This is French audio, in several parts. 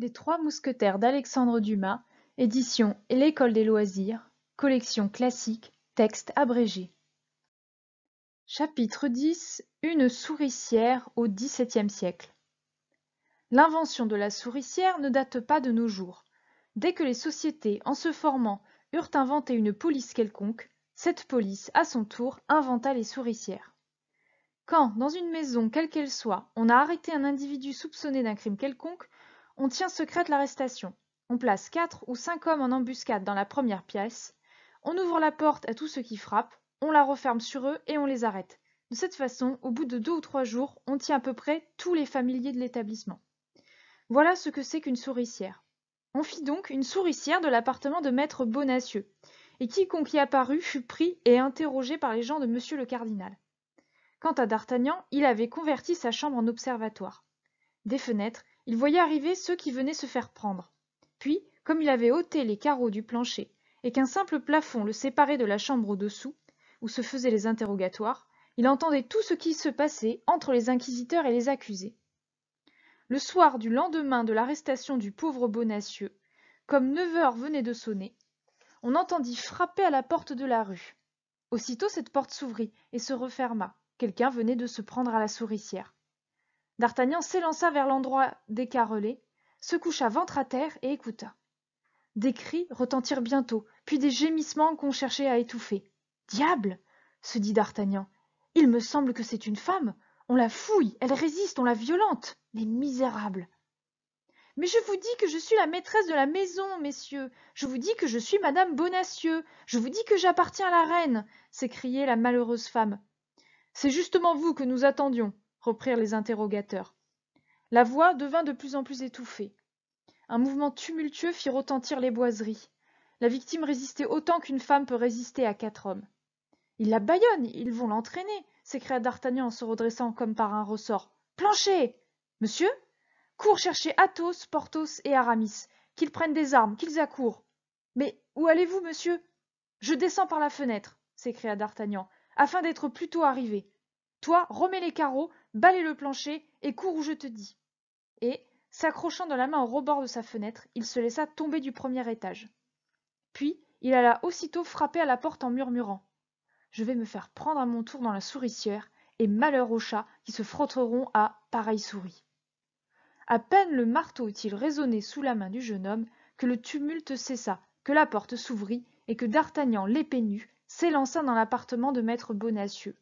Les Trois mousquetaires d'Alexandre Dumas, édition L'École des loisirs, collection classique, texte abrégé. Chapitre 10 Une souricière au XVIIe siècle. L'invention de la souricière ne date pas de nos jours. Dès que les sociétés, en se formant, eurent inventé une police quelconque, cette police, à son tour, inventa les souricières. Quand, dans une maison, quelle qu'elle soit, on a arrêté un individu soupçonné d'un crime quelconque, on tient secrète l'arrestation. On place quatre ou cinq hommes en embuscade dans la première pièce. On ouvre la porte à tous ceux qui frappent, on la referme sur eux et on les arrête. De cette façon, au bout de deux ou trois jours, on tient à peu près tous les familiers de l'établissement. Voilà ce que c'est qu'une souricière. On fit donc une souricière de l'appartement de maître Bonacieux, et quiconque y apparut fut pris et interrogé par les gens de monsieur le cardinal. Quant à D'Artagnan, il avait converti sa chambre en observatoire. Des fenêtres, il voyait arriver ceux qui venaient se faire prendre puis comme il avait ôté les carreaux du plancher et qu'un simple plafond le séparait de la chambre au-dessous où se faisaient les interrogatoires il entendait tout ce qui se passait entre les inquisiteurs et les accusés le soir du lendemain de l'arrestation du pauvre bonacieux comme neuf heures venaient de sonner on entendit frapper à la porte de la rue aussitôt cette porte s'ouvrit et se referma quelqu'un venait de se prendre à la souricière D'Artagnan s'élança vers l'endroit décarrelé, se coucha ventre à terre et écouta. Des cris retentirent bientôt, puis des gémissements qu'on cherchait à étouffer. Diable se dit D'Artagnan. Il me semble que c'est une femme. On la fouille, elle résiste, on la violente. Les misérables. Mais je vous dis que je suis la maîtresse de la maison, messieurs. Je vous dis que je suis madame Bonacieux. Je vous dis que j'appartiens à la reine. s'écriait la malheureuse femme. C'est justement vous que nous attendions, reprirent les interrogateurs. La voix devint de plus en plus étouffée. Un mouvement tumultueux fit retentir les boiseries. La victime résistait autant qu'une femme peut résister à quatre hommes. Ils la bâillonnent, ils vont l'entraîner, s'écria D'Artagnan en se redressant comme par un ressort. Plancher !»« Monsieur Cours chercher Athos, Porthos et Aramis. Qu'ils prennent des armes, qu'ils accourent. Mais où allez-vous, monsieur Je descends par la fenêtre, s'écria D'Artagnan, afin d'être plus tôt arrivé. Toi, remets les carreaux, balaie le plancher et cours où je te dis. Et, s'accrochant de la main au rebord de sa fenêtre, il se laissa tomber du premier étage. Puis, il alla aussitôt frapper à la porte en murmurant Je vais me faire prendre à mon tour dans la souricière, et malheur aux chats qui se frotteront à pareille souris. À peine le marteau eut-il résonné sous la main du jeune homme que le tumulte cessa, que la porte s'ouvrit et que D'Artagnan, l'épée nue, s'élança dans l'appartement de maître Bonacieux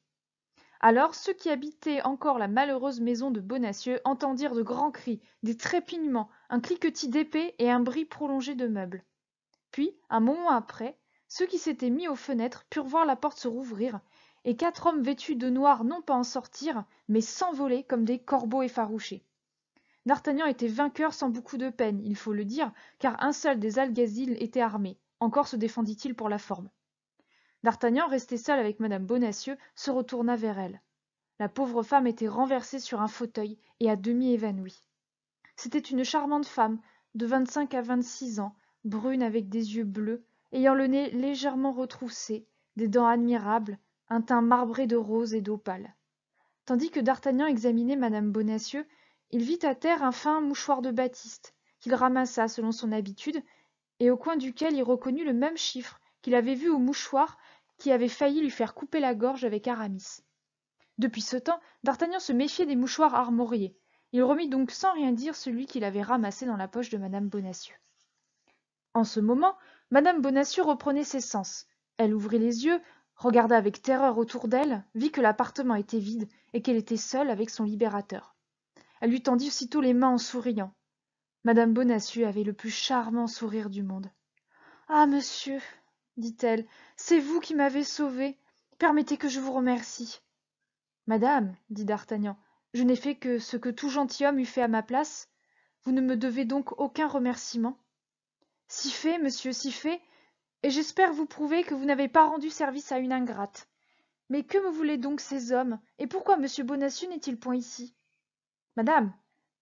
alors ceux qui habitaient encore la malheureuse maison de bonacieux entendirent de grands cris des trépignements un cliquetis d'épées et un bruit prolongé de meubles puis un moment après ceux qui s'étaient mis aux fenêtres purent voir la porte se rouvrir et quatre hommes vêtus de noir non pas en sortir mais s'envoler comme des corbeaux effarouchés d'artagnan était vainqueur sans beaucoup de peine il faut le dire car un seul des alguazils était armé encore se défendit il pour la forme D'Artagnan, resté seul avec madame Bonacieux, se retourna vers elle. La pauvre femme était renversée sur un fauteuil et à demi évanouie. C'était une charmante femme, de vingt-cinq à vingt-six ans, brune avec des yeux bleus, ayant le nez légèrement retroussé, des dents admirables, un teint marbré de rose et d'opale. Tandis que D'Artagnan examinait madame Bonacieux, il vit à terre un fin mouchoir de batiste, qu'il ramassa selon son habitude, et au coin duquel il reconnut le même chiffre qu'il avait vu au mouchoir qui avait failli lui faire couper la gorge avec Aramis. Depuis ce temps, D'Artagnan se méfiait des mouchoirs armoriés. Il remit donc sans rien dire celui qu'il avait ramassé dans la poche de madame Bonacieux. En ce moment, madame Bonacieux reprenait ses sens. Elle ouvrit les yeux, regarda avec terreur autour d'elle, vit que l'appartement était vide et qu'elle était seule avec son libérateur. Elle lui tendit aussitôt les mains en souriant. Madame Bonacieux avait le plus charmant sourire du monde. Ah, monsieur, dit-elle, c'est vous qui m'avez sauvée. Permettez que je vous remercie. Madame, dit d'Artagnan, je n'ai fait que ce que tout gentilhomme eût fait à ma place. Vous ne me devez donc aucun remerciement. Si fait, monsieur, si fait, et j'espère vous prouver que vous n'avez pas rendu service à une ingrate. Mais que me voulaient donc ces hommes, et pourquoi monsieur Bonacieux n'est-il point ici Madame,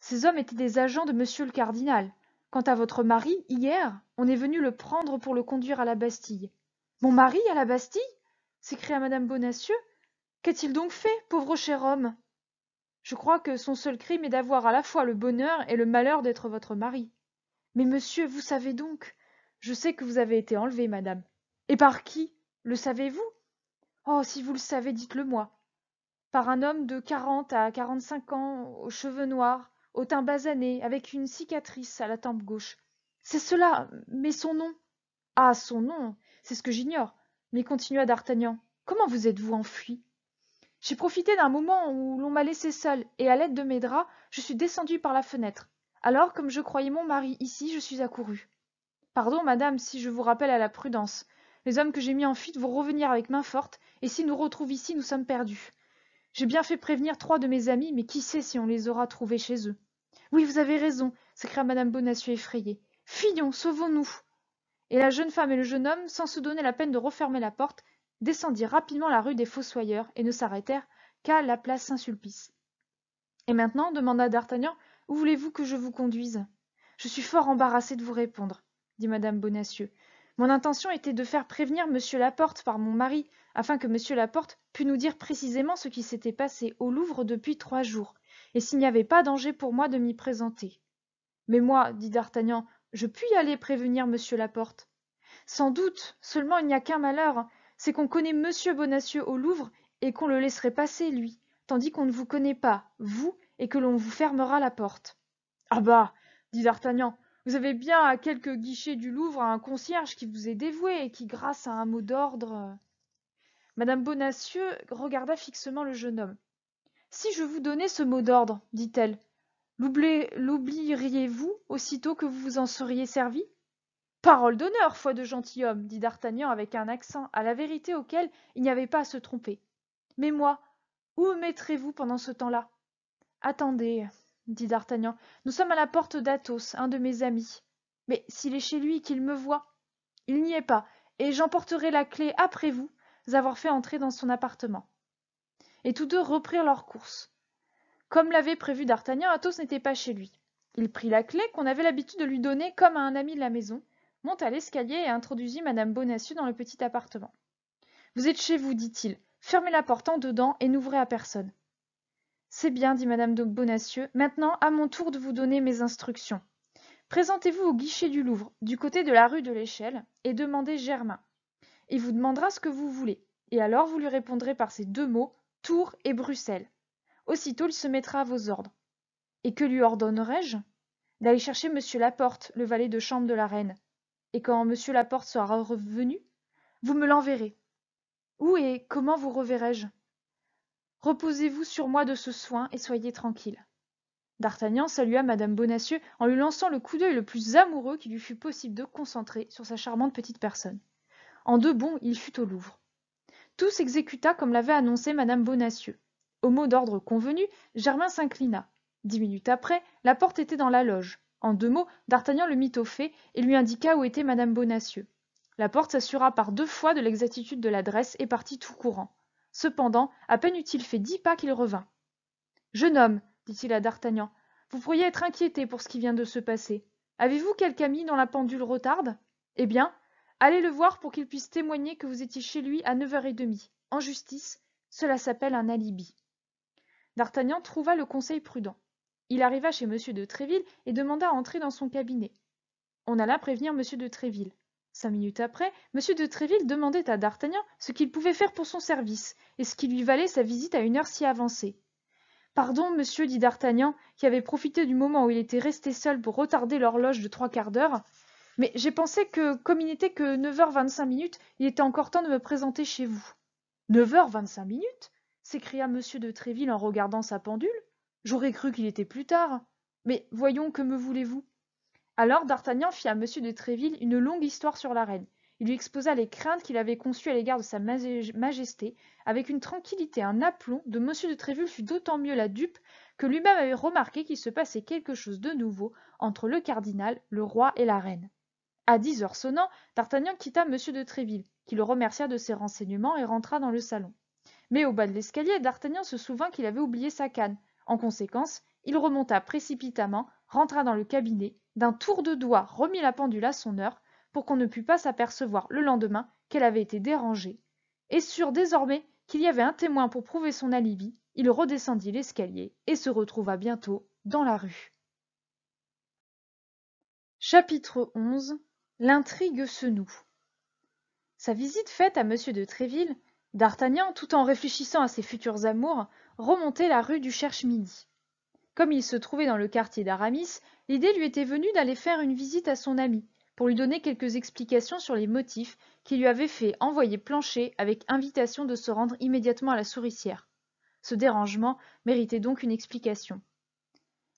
ces hommes étaient des agents de monsieur le cardinal. Quant à votre mari, hier, on est venu le prendre pour le conduire à la Bastille. Mon mari à la Bastille s'écria madame Bonacieux. Qu'a-t-il donc fait, pauvre cher homme Je crois que son seul crime est d'avoir à la fois le bonheur et le malheur d'être votre mari. Mais monsieur, vous savez donc. Je sais que vous avez été enlevé, madame. Et par qui Le savez-vous Oh, si vous le savez, dites-le-moi. Par un homme de quarante à quarante-cinq ans, aux cheveux noirs, au teint basané, avec une cicatrice à la tempe gauche c'est cela mais son nom ah son nom c'est ce que j'ignore mais continua d'artagnan comment vous êtes-vous enfui j'ai profité d'un moment où l'on m'a laissé seule, et à l'aide de mes draps je suis descendue par la fenêtre alors comme je croyais mon mari ici je suis accouru pardon madame si je vous rappelle à la prudence les hommes que j'ai mis en fuite vont revenir avec main forte et s'ils nous retrouvent ici nous sommes perdus j'ai bien fait prévenir trois de mes amis mais qui sait si on les aura trouvés chez eux oui vous avez raison s'écria madame bonacieux effrayée Fuyons, sauvons-nous! Et la jeune femme et le jeune homme, sans se donner la peine de refermer la porte, descendirent rapidement la rue des Fossoyeurs et ne s'arrêtèrent qu'à la place Saint-Sulpice. Et maintenant, demanda d'Artagnan, où voulez-vous que je vous conduise Je suis fort embarrassé de vous répondre, dit madame Bonacieux. Mon intention était de faire prévenir monsieur Laporte par mon mari, afin que monsieur Laporte pût nous dire précisément ce qui s'était passé au Louvre depuis trois jours, et s'il n'y avait pas danger pour moi de m'y présenter. Mais moi, dit d'Artagnan, je puis aller prévenir monsieur Laporte. Sans doute, seulement il n'y a qu'un malheur, c'est qu'on connaît monsieur Bonacieux au Louvre et qu'on le laisserait passer, lui, tandis qu'on ne vous connaît pas, vous, et que l'on vous fermera la porte. Ah bah dit D'Artagnan, vous avez bien à quelques guichet du Louvre un concierge qui vous est dévoué et qui, grâce à un mot d'ordre. Madame Bonacieux regarda fixement le jeune homme. Si je vous donnais ce mot d'ordre, dit-elle, l'oublieriez-vous aussitôt que vous vous en seriez servi parole d'honneur foi de gentilhomme dit d'artagnan avec un accent à la vérité auquel il n'y avait pas à se tromper mais moi où me mettrez vous pendant ce temps-là attendez dit d'artagnan nous sommes à la porte d'athos un de mes amis mais s'il est chez lui qu'il me voit, il n'y est pas et j'emporterai la clef après vous avoir fait entrer dans son appartement et tous deux reprirent leur course comme l'avait prévu D'Artagnan, Athos n'était pas chez lui. Il prit la clé qu'on avait l'habitude de lui donner comme à un ami de la maison, monta l'escalier et introduisit madame Bonacieux dans le petit appartement. Vous êtes chez vous, dit-il. Fermez la porte en dedans et n'ouvrez à personne. C'est bien, dit madame de Bonacieux. Maintenant, à mon tour de vous donner mes instructions. Présentez-vous au guichet du Louvre, du côté de la rue de l'Échelle, et demandez Germain. Il vous demandera ce que vous voulez, et alors vous lui répondrez par ces deux mots Tours et Bruxelles aussitôt il se mettra à vos ordres et que lui ordonnerai je d'aller chercher monsieur laporte le valet de chambre de la reine et quand monsieur laporte sera revenu vous me l'enverrez où et comment vous reverrai je reposez-vous sur moi de ce soin et soyez tranquille d'artagnan salua Madame bonacieux en lui lançant le coup d'œil le plus amoureux qu'il lui fut possible de concentrer sur sa charmante petite personne en deux bonds il fut au louvre tout s'exécuta comme l'avait annoncé Madame bonacieux au mot d'ordre convenu germain s'inclina dix minutes après la porte était dans la loge en deux mots d'artagnan le mit au fait et lui indiqua où était Madame bonacieux la porte s'assura par deux fois de l'exactitude de l'adresse et partit tout courant cependant à peine eut-il fait dix pas qu'il revint jeune homme dit-il à d'artagnan vous pourriez être inquiété pour ce qui vient de se passer avez-vous quelque ami dont la pendule retarde eh bien allez le voir pour qu'il puisse témoigner que vous étiez chez lui à neuf heures et demie en justice cela s'appelle un alibi d'artagnan trouva le conseil prudent il arriva chez m de tréville et demanda à entrer dans son cabinet on alla prévenir m de tréville cinq minutes après m de tréville demandait à d'artagnan ce qu'il pouvait faire pour son service et ce qui lui valait sa visite à une heure si avancée pardon monsieur dit d'artagnan qui avait profité du moment où il était resté seul pour retarder l'horloge de trois quarts d'heure mais j'ai pensé que comme il n'était que neuf heures vingt-cinq minutes il était encore temps de me présenter chez vous neuf heures vingt-cinq minutes s'écria m de tréville en regardant sa pendule j'aurais cru qu'il était plus tard mais voyons que me voulez-vous alors d'artagnan fit à m de tréville une longue histoire sur la reine il lui exposa les craintes qu'il avait conçues à l'égard de sa majesté avec une tranquillité un aplomb de m de tréville fut d'autant mieux la dupe que lui-même avait remarqué qu'il se passait quelque chose de nouveau entre le cardinal le roi et la reine à dix heures sonnant d'artagnan quitta m de tréville qui le remercia de ses renseignements et rentra dans le salon mais au bas de l'escalier d'artagnan se souvint qu'il avait oublié sa canne en conséquence il remonta précipitamment rentra dans le cabinet d'un tour de doigt remit la pendule à son heure pour qu'on ne pût pas s'apercevoir le lendemain qu'elle avait été dérangée et sûr désormais qu'il y avait un témoin pour prouver son alibi il redescendit l'escalier et se retrouva bientôt dans la rue chapitre xi l'intrigue se noue sa visite faite à m de tréville d'artagnan tout en réfléchissant à ses futurs amours remontait la rue du cherche midi comme il se trouvait dans le quartier d'aramis l'idée lui était venue d'aller faire une visite à son ami pour lui donner quelques explications sur les motifs qui lui avaient fait envoyer planchet avec invitation de se rendre immédiatement à la souricière ce dérangement méritait donc une explication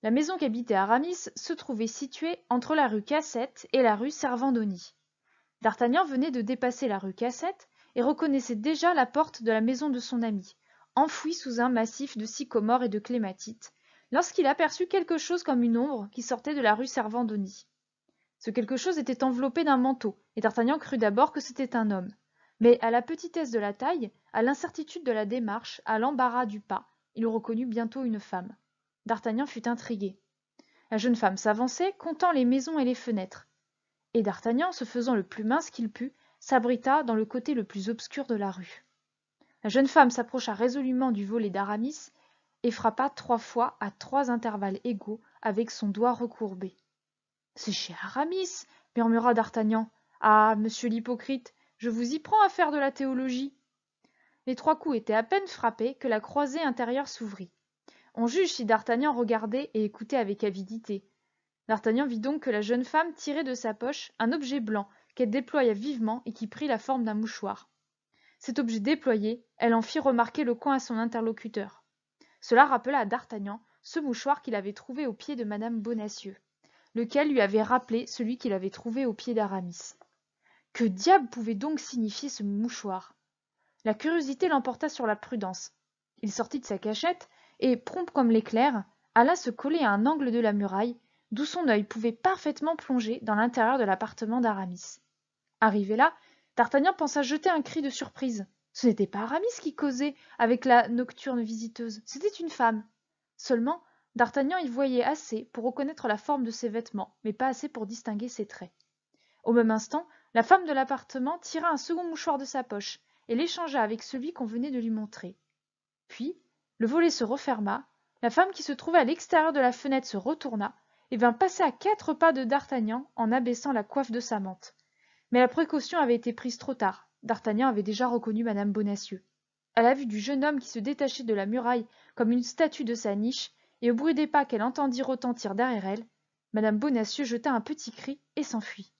la maison qu'habitait aramis se trouvait située entre la rue cassette et la rue servandoni d'artagnan venait de dépasser la rue cassette et reconnaissait déjà la porte de la maison de son ami enfouie sous un massif de sycomores et de clématites lorsqu'il aperçut quelque chose comme une ombre qui sortait de la rue servandoni ce quelque chose était enveloppé d'un manteau et d'artagnan crut d'abord que c'était un homme mais à la petitesse de la taille à l'incertitude de la démarche à l'embarras du pas il reconnut bientôt une femme d'artagnan fut intrigué la jeune femme s'avançait comptant les maisons et les fenêtres et d'artagnan se faisant le plus mince qu'il put s'abrita dans le côté le plus obscur de la rue la jeune femme s'approcha résolument du volet d'aramis et frappa trois fois à trois intervalles égaux avec son doigt recourbé c'est chez aramis murmura d'artagnan ah monsieur l'hypocrite je vous y prends à faire de la théologie les trois coups étaient à peine frappés que la croisée intérieure s'ouvrit on juge si d'artagnan regardait et écoutait avec avidité d'artagnan vit donc que la jeune femme tirait de sa poche un objet blanc qu'elle déploya vivement et qui prit la forme d'un mouchoir. Cet objet déployé, elle en fit remarquer le coin à son interlocuteur. Cela rappela à D'Artagnan ce mouchoir qu'il avait trouvé au pied de madame Bonacieux, lequel lui avait rappelé celui qu'il avait trouvé au pied d'Aramis. Que diable pouvait donc signifier ce mouchoir La curiosité l'emporta sur la prudence. Il sortit de sa cachette et, prompt comme l'éclair, alla se coller à un angle de la muraille, d'où son œil pouvait parfaitement plonger dans l'intérieur de l'appartement d'Aramis arrivé là d'artagnan pensa jeter un cri de surprise ce n'était pas aramis qui causait avec la nocturne visiteuse c'était une femme seulement d'artagnan y voyait assez pour reconnaître la forme de ses vêtements mais pas assez pour distinguer ses traits au même instant la femme de l'appartement tira un second mouchoir de sa poche et l'échangea avec celui qu'on venait de lui montrer puis le volet se referma la femme qui se trouvait à l'extérieur de la fenêtre se retourna et vint passer à quatre pas de d'artagnan en abaissant la coiffe de sa mante mais la précaution avait été prise trop tard d'artagnan avait déjà reconnu Madame bonacieux à la vue du jeune homme qui se détachait de la muraille comme une statue de sa niche et au bruit des pas qu'elle entendit retentir derrière elle Madame bonacieux jeta un petit cri et s'enfuit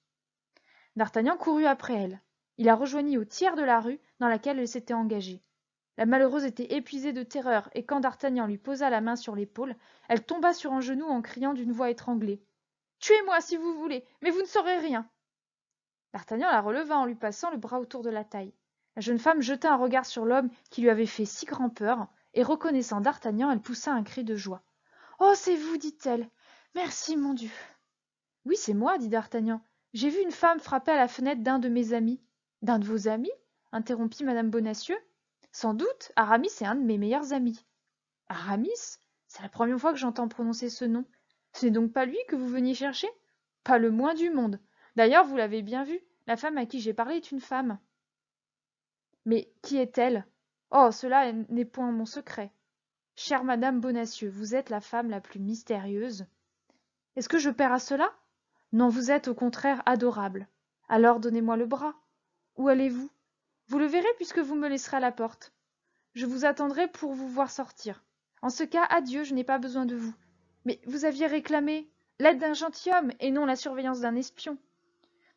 d'artagnan courut après elle il la rejoignit au tiers de la rue dans laquelle elle s'était engagée la malheureuse était épuisée de terreur et quand d'artagnan lui posa la main sur l'épaule elle tomba sur un genou en criant d'une voix étranglée tuez-moi si vous voulez mais vous ne saurez rien d'artagnan la releva en lui passant le bras autour de la taille la jeune femme jeta un regard sur l'homme qui lui avait fait si grand peur, et reconnaissant d'artagnan elle poussa un cri de joie oh c'est vous dit-elle merci mon dieu oui c'est moi dit d'artagnan j'ai vu une femme frapper à la fenêtre d'un de mes amis d'un de vos amis interrompit Madame bonacieux sans doute aramis est un de mes meilleurs amis aramis c'est la première fois que j'entends prononcer ce nom ce n'est donc pas lui que vous veniez chercher pas le moins du monde D'ailleurs, vous l'avez bien vu, la femme à qui j'ai parlé est une femme. Mais qui est-elle Oh, cela n'est point mon secret. Chère madame Bonacieux, vous êtes la femme la plus mystérieuse. Est-ce que je perds à cela Non, vous êtes au contraire adorable. Alors donnez-moi le bras. Où allez-vous Vous le verrez puisque vous me laisserez à la porte. Je vous attendrai pour vous voir sortir. En ce cas, adieu, je n'ai pas besoin de vous. Mais vous aviez réclamé l'aide d'un gentilhomme et non la surveillance d'un espion.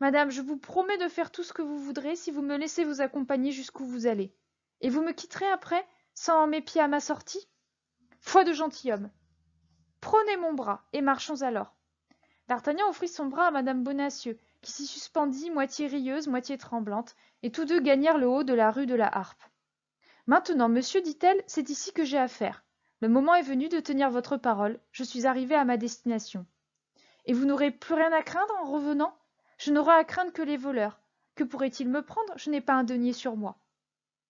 Madame, je vous promets de faire tout ce que vous voudrez si vous me laissez vous accompagner jusqu'où vous allez. Et vous me quitterez après, sans mes pieds à ma sortie Foi de gentilhomme. Prenez mon bras, et marchons alors. D'Artagnan offrit son bras à madame Bonacieux, qui s'y suspendit, moitié rieuse, moitié tremblante, et tous deux gagnèrent le haut de la rue de la Harpe. Maintenant, monsieur, dit-elle, c'est ici que j'ai affaire. Le moment est venu de tenir votre parole. Je suis arrivée à ma destination. Et vous n'aurez plus rien à craindre en revenant je n'aurai à craindre que les voleurs que pourraient-ils me prendre je n'ai pas un denier sur moi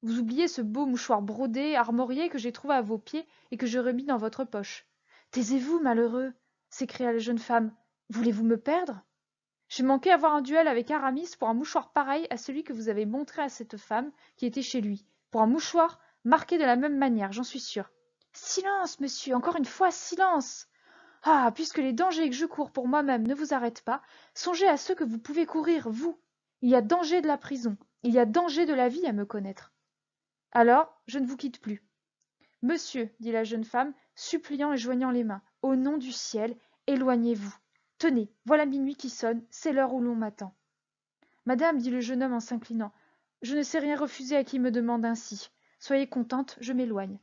vous oubliez ce beau mouchoir brodé armorié que j'ai trouvé à vos pieds et que je remis dans votre poche taisez-vous malheureux s'écria la jeune femme voulez-vous me perdre j'ai manqué avoir un duel avec aramis pour un mouchoir pareil à celui que vous avez montré à cette femme qui était chez lui pour un mouchoir marqué de la même manière j'en suis sûre silence monsieur encore une fois silence ah. Puisque les dangers que je cours pour moi même ne vous arrêtent pas, songez à ceux que vous pouvez courir, vous. Il y a danger de la prison, il y a danger de la vie à me connaître. Alors, je ne vous quitte plus. Monsieur, dit la jeune femme, suppliant et joignant les mains, au nom du ciel, éloignez-vous. Tenez, voilà minuit qui sonne, c'est l'heure où l'on m'attend. Madame, dit le jeune homme en s'inclinant, je ne sais rien refuser à qui me demande ainsi. Soyez contente, je m'éloigne.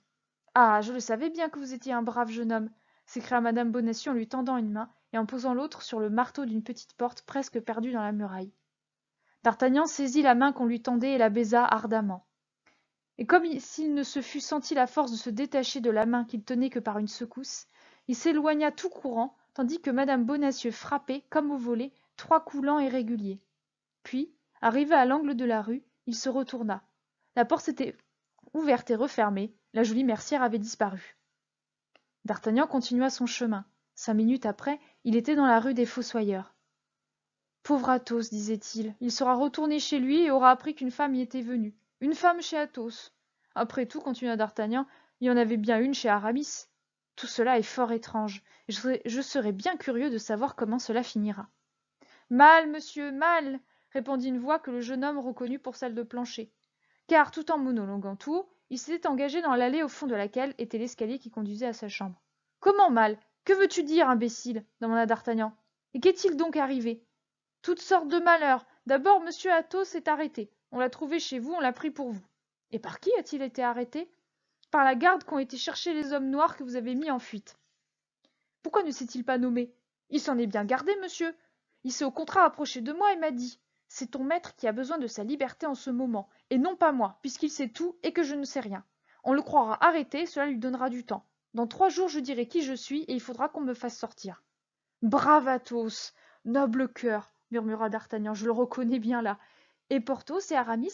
Ah. Je le savais bien que vous étiez un brave jeune homme s'écria madame bonacieux en lui tendant une main et en posant l'autre sur le marteau d'une petite porte presque perdue dans la muraille d'artagnan saisit la main qu'on lui tendait et la baisa ardemment et comme s'il ne se fût senti la force de se détacher de la main qu'il tenait que par une secousse il s'éloigna tout courant tandis que madame bonacieux frappait comme au volet trois coups lents et réguliers puis arrivé à l'angle de la rue il se retourna la porte s'était ouverte et refermée la jolie mercière avait disparu D'Artagnan continua son chemin. Cinq minutes après, il était dans la rue des Fossoyeurs. Pauvre Athos, disait-il, il sera retourné chez lui et aura appris qu'une femme y était venue. Une femme chez Athos. Après tout, continua d'Artagnan, il y en avait bien une chez Aramis. Tout cela est fort étrange. Je serais, je bien curieux de savoir comment cela finira. Mal, monsieur, mal répondit une voix que le jeune homme reconnut pour celle de Planchet. Car tout en monologuant tout, il s'était engagé dans l'allée au fond de laquelle était l'escalier qui conduisait à sa chambre comment mal que veux-tu dire imbécile demanda d'artagnan et qu'est-il donc arrivé toutes sortes de malheurs d'abord m athos est arrêté on l'a trouvé chez vous on l'a pris pour vous et par qui a-t-il été arrêté par la garde qu'ont été chercher les hommes noirs que vous avez mis en fuite pourquoi ne s'est-il pas nommé il s'en est bien gardé monsieur il s'est au contraire approché de moi et m'a dit c'est ton maître qui a besoin de sa liberté en ce moment et non pas moi, puisqu'il sait tout et que je ne sais rien. On le croira arrêté, cela lui donnera du temps. Dans trois jours, je dirai qui je suis et il faudra qu'on me fasse sortir. Brave Athos, noble cœur, murmura d'Artagnan, je le reconnais bien là. Et Porthos et Aramis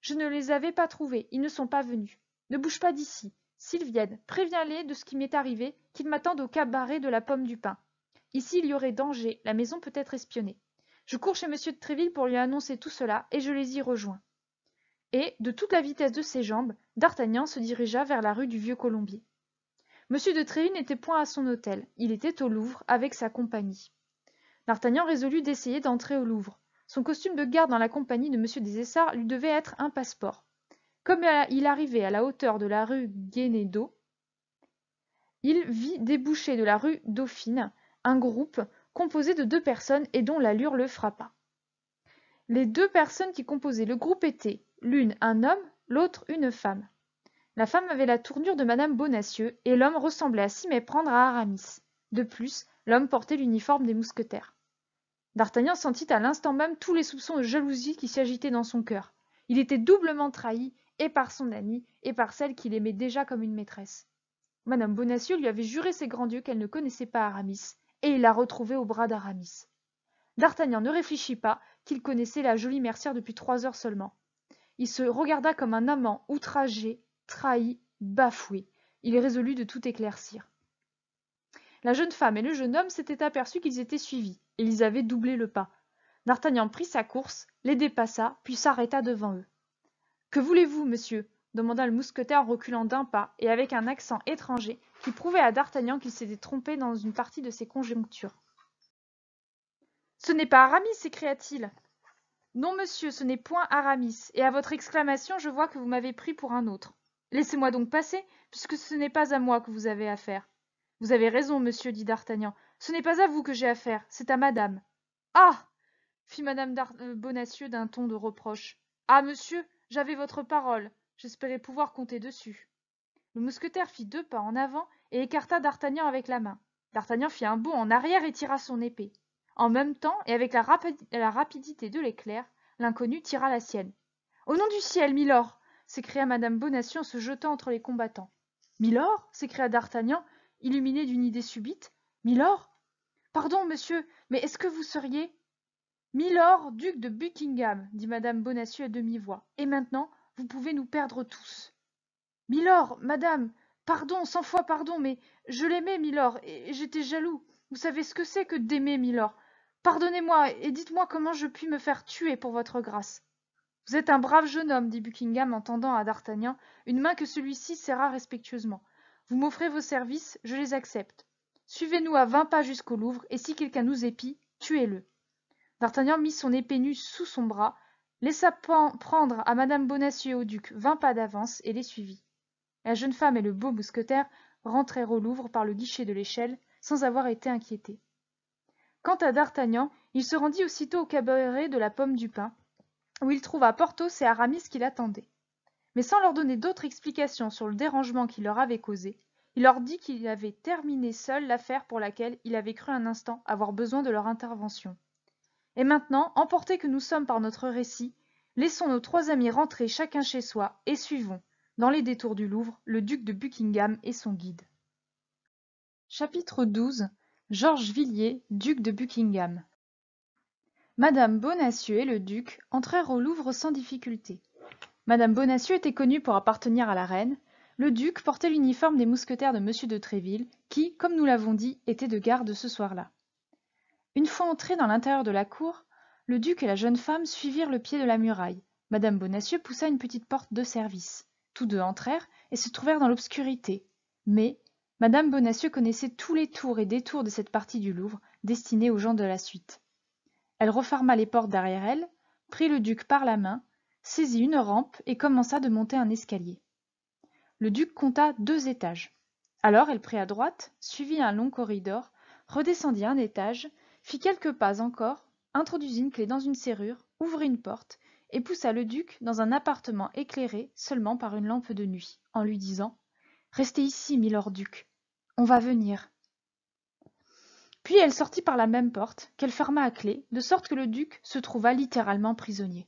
Je ne les avais pas trouvés, ils ne sont pas venus. Ne bouge pas d'ici. S'ils viennent, préviens-les de ce qui m'est arrivé, qu'ils m'attendent au cabaret de la pomme du pain. Ici, il y aurait danger, la maison peut être espionnée. Je cours chez M. de Tréville pour lui annoncer tout cela, et je les y rejoins et, de toute la vitesse de ses jambes, D'Artagnan se dirigea vers la rue du Vieux-Colombier. M. de Tréville n'était point à son hôtel, il était au Louvre avec sa compagnie. D'Artagnan résolut d'essayer d'entrer au Louvre. Son costume de garde dans la compagnie de M. des Essarts lui devait être un passeport. Comme euh, il arrivait à la hauteur de la rue Guénédo, il vit déboucher de la rue Dauphine un groupe composé de deux personnes et dont l'allure le frappa. Les deux personnes qui composaient le groupe étaient l'une un homme, l'autre une femme. La femme avait la tournure de Madame Bonacieux, et l'homme ressemblait à s'y méprendre à Aramis. De plus, l'homme portait l'uniforme des mousquetaires. D'Artagnan sentit à l'instant même tous les soupçons de jalousie qui s'agitaient dans son cœur. Il était doublement trahi, et par son amie, et par celle qu'il aimait déjà comme une maîtresse. Madame Bonacieux lui avait juré ses grands dieux qu'elle ne connaissait pas Aramis, et il la retrouvait au bras d'Aramis. D'Artagnan ne réfléchit pas qu'il connaissait la jolie mercière depuis trois heures seulement. Il se regarda comme un amant outragé, trahi, bafoué. Il résolut de tout éclaircir. La jeune femme et le jeune homme s'étaient aperçus qu'ils étaient suivis, et ils avaient doublé le pas. D'Artagnan prit sa course, les dépassa, puis s'arrêta devant eux. Que voulez-vous, monsieur demanda le mousquetaire en reculant d'un pas et avec un accent étranger qui prouvait à D'Artagnan qu'il s'était trompé dans une partie de ses conjonctures. Ce n'est pas Aramis, s'écria-t-il, non, monsieur, ce n'est point Aramis, et à votre exclamation je vois que vous m'avez pris pour un autre. Laissez-moi donc passer, puisque ce n'est pas à moi que vous avez affaire. Vous avez raison, monsieur, dit D'Artagnan. Ce n'est pas à vous que j'ai affaire, c'est à madame. Ah fit madame euh, Bonacieux d'un ton de reproche. Ah, monsieur, j'avais votre parole. J'espérais pouvoir compter dessus. Le mousquetaire fit deux pas en avant et écarta D'Artagnan avec la main. D'Artagnan fit un bond en arrière et tira son épée en même temps et avec la, rapidité de l'éclair l'inconnu tira la sienne au nom du ciel milord s'écria Madame bonacieux en se jetant entre les combattants milord s'écria d'artagnan illuminé d'une idée subite milord pardon monsieur mais est-ce que vous seriez milord duc de buckingham dit Madame bonacieux à demi-voix et maintenant vous pouvez nous perdre tous milord madame pardon cent fois pardon mais je l'aimais milord et j'étais jaloux vous savez ce que c'est que d'aimer milord pardonnez-moi et dites-moi comment je puis me faire tuer pour votre grâce vous êtes un brave jeune homme dit buckingham en tendant à d'artagnan une main que celui-ci serra respectueusement vous m'offrez vos services je les accepte suivez-nous à vingt pas jusqu'au louvre et si quelqu'un nous épie tuez-le d'artagnan mit son épée nue sous son bras laissa prendre à madame bonacieux et au duc vingt pas d'avance et les suivit la jeune femme et le beau mousquetaire rentrèrent au louvre par le guichet de l'échelle sans avoir été inquiétés quant à d'artagnan il se rendit aussitôt au cabaret de la pomme du Pain, où il trouva porthos et aramis qui l'attendaient mais sans leur donner d'autres explications sur le dérangement qu'il leur avait causé il leur dit qu'il avait terminé seul l'affaire pour laquelle il avait cru un instant avoir besoin de leur intervention et maintenant emportés que nous sommes par notre récit laissons nos trois amis rentrer chacun chez soi et suivons dans les détours du louvre le duc de buckingham et son guide chapitre Georges Villiers, duc de Buckingham. Madame Bonacieux et le duc entrèrent au Louvre sans difficulté. Madame Bonacieux était connue pour appartenir à la reine. Le duc portait l'uniforme des mousquetaires de M. de Tréville, qui, comme nous l'avons dit, était de garde ce soir-là. Une fois entrés dans l'intérieur de la cour, le duc et la jeune femme suivirent le pied de la muraille. Madame Bonacieux poussa une petite porte de service. Tous deux entrèrent et se trouvèrent dans l'obscurité. Mais, madame bonacieux connaissait tous les tours et détours de cette partie du louvre destinée aux gens de la suite elle referma les portes derrière elle prit le duc par la main saisit une rampe et commença de monter un escalier le duc compta deux étages alors elle prit à droite suivit un long corridor redescendit un étage fit quelques pas encore introduisit une clé dans une serrure ouvrit une porte et poussa le duc dans un appartement éclairé seulement par une lampe de nuit en lui disant restez ici milord duc on va venir. Puis elle sortit par la même porte, qu'elle ferma à clé, de sorte que le duc se trouva littéralement prisonnier.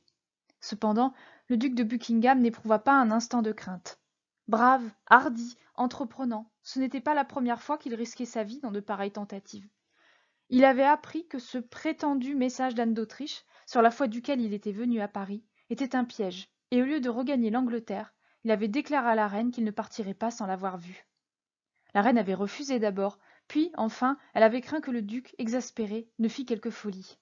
Cependant, le duc de Buckingham n'éprouva pas un instant de crainte. Brave, hardi, entreprenant, ce n'était pas la première fois qu'il risquait sa vie dans de pareilles tentatives. Il avait appris que ce prétendu message d'Anne d'Autriche, sur la foi duquel il était venu à Paris, était un piège, et au lieu de regagner l'Angleterre, il avait déclaré à la reine qu'il ne partirait pas sans l'avoir vue la reine avait refusé d'abord puis enfin elle avait craint que le duc exaspéré ne fît quelque folie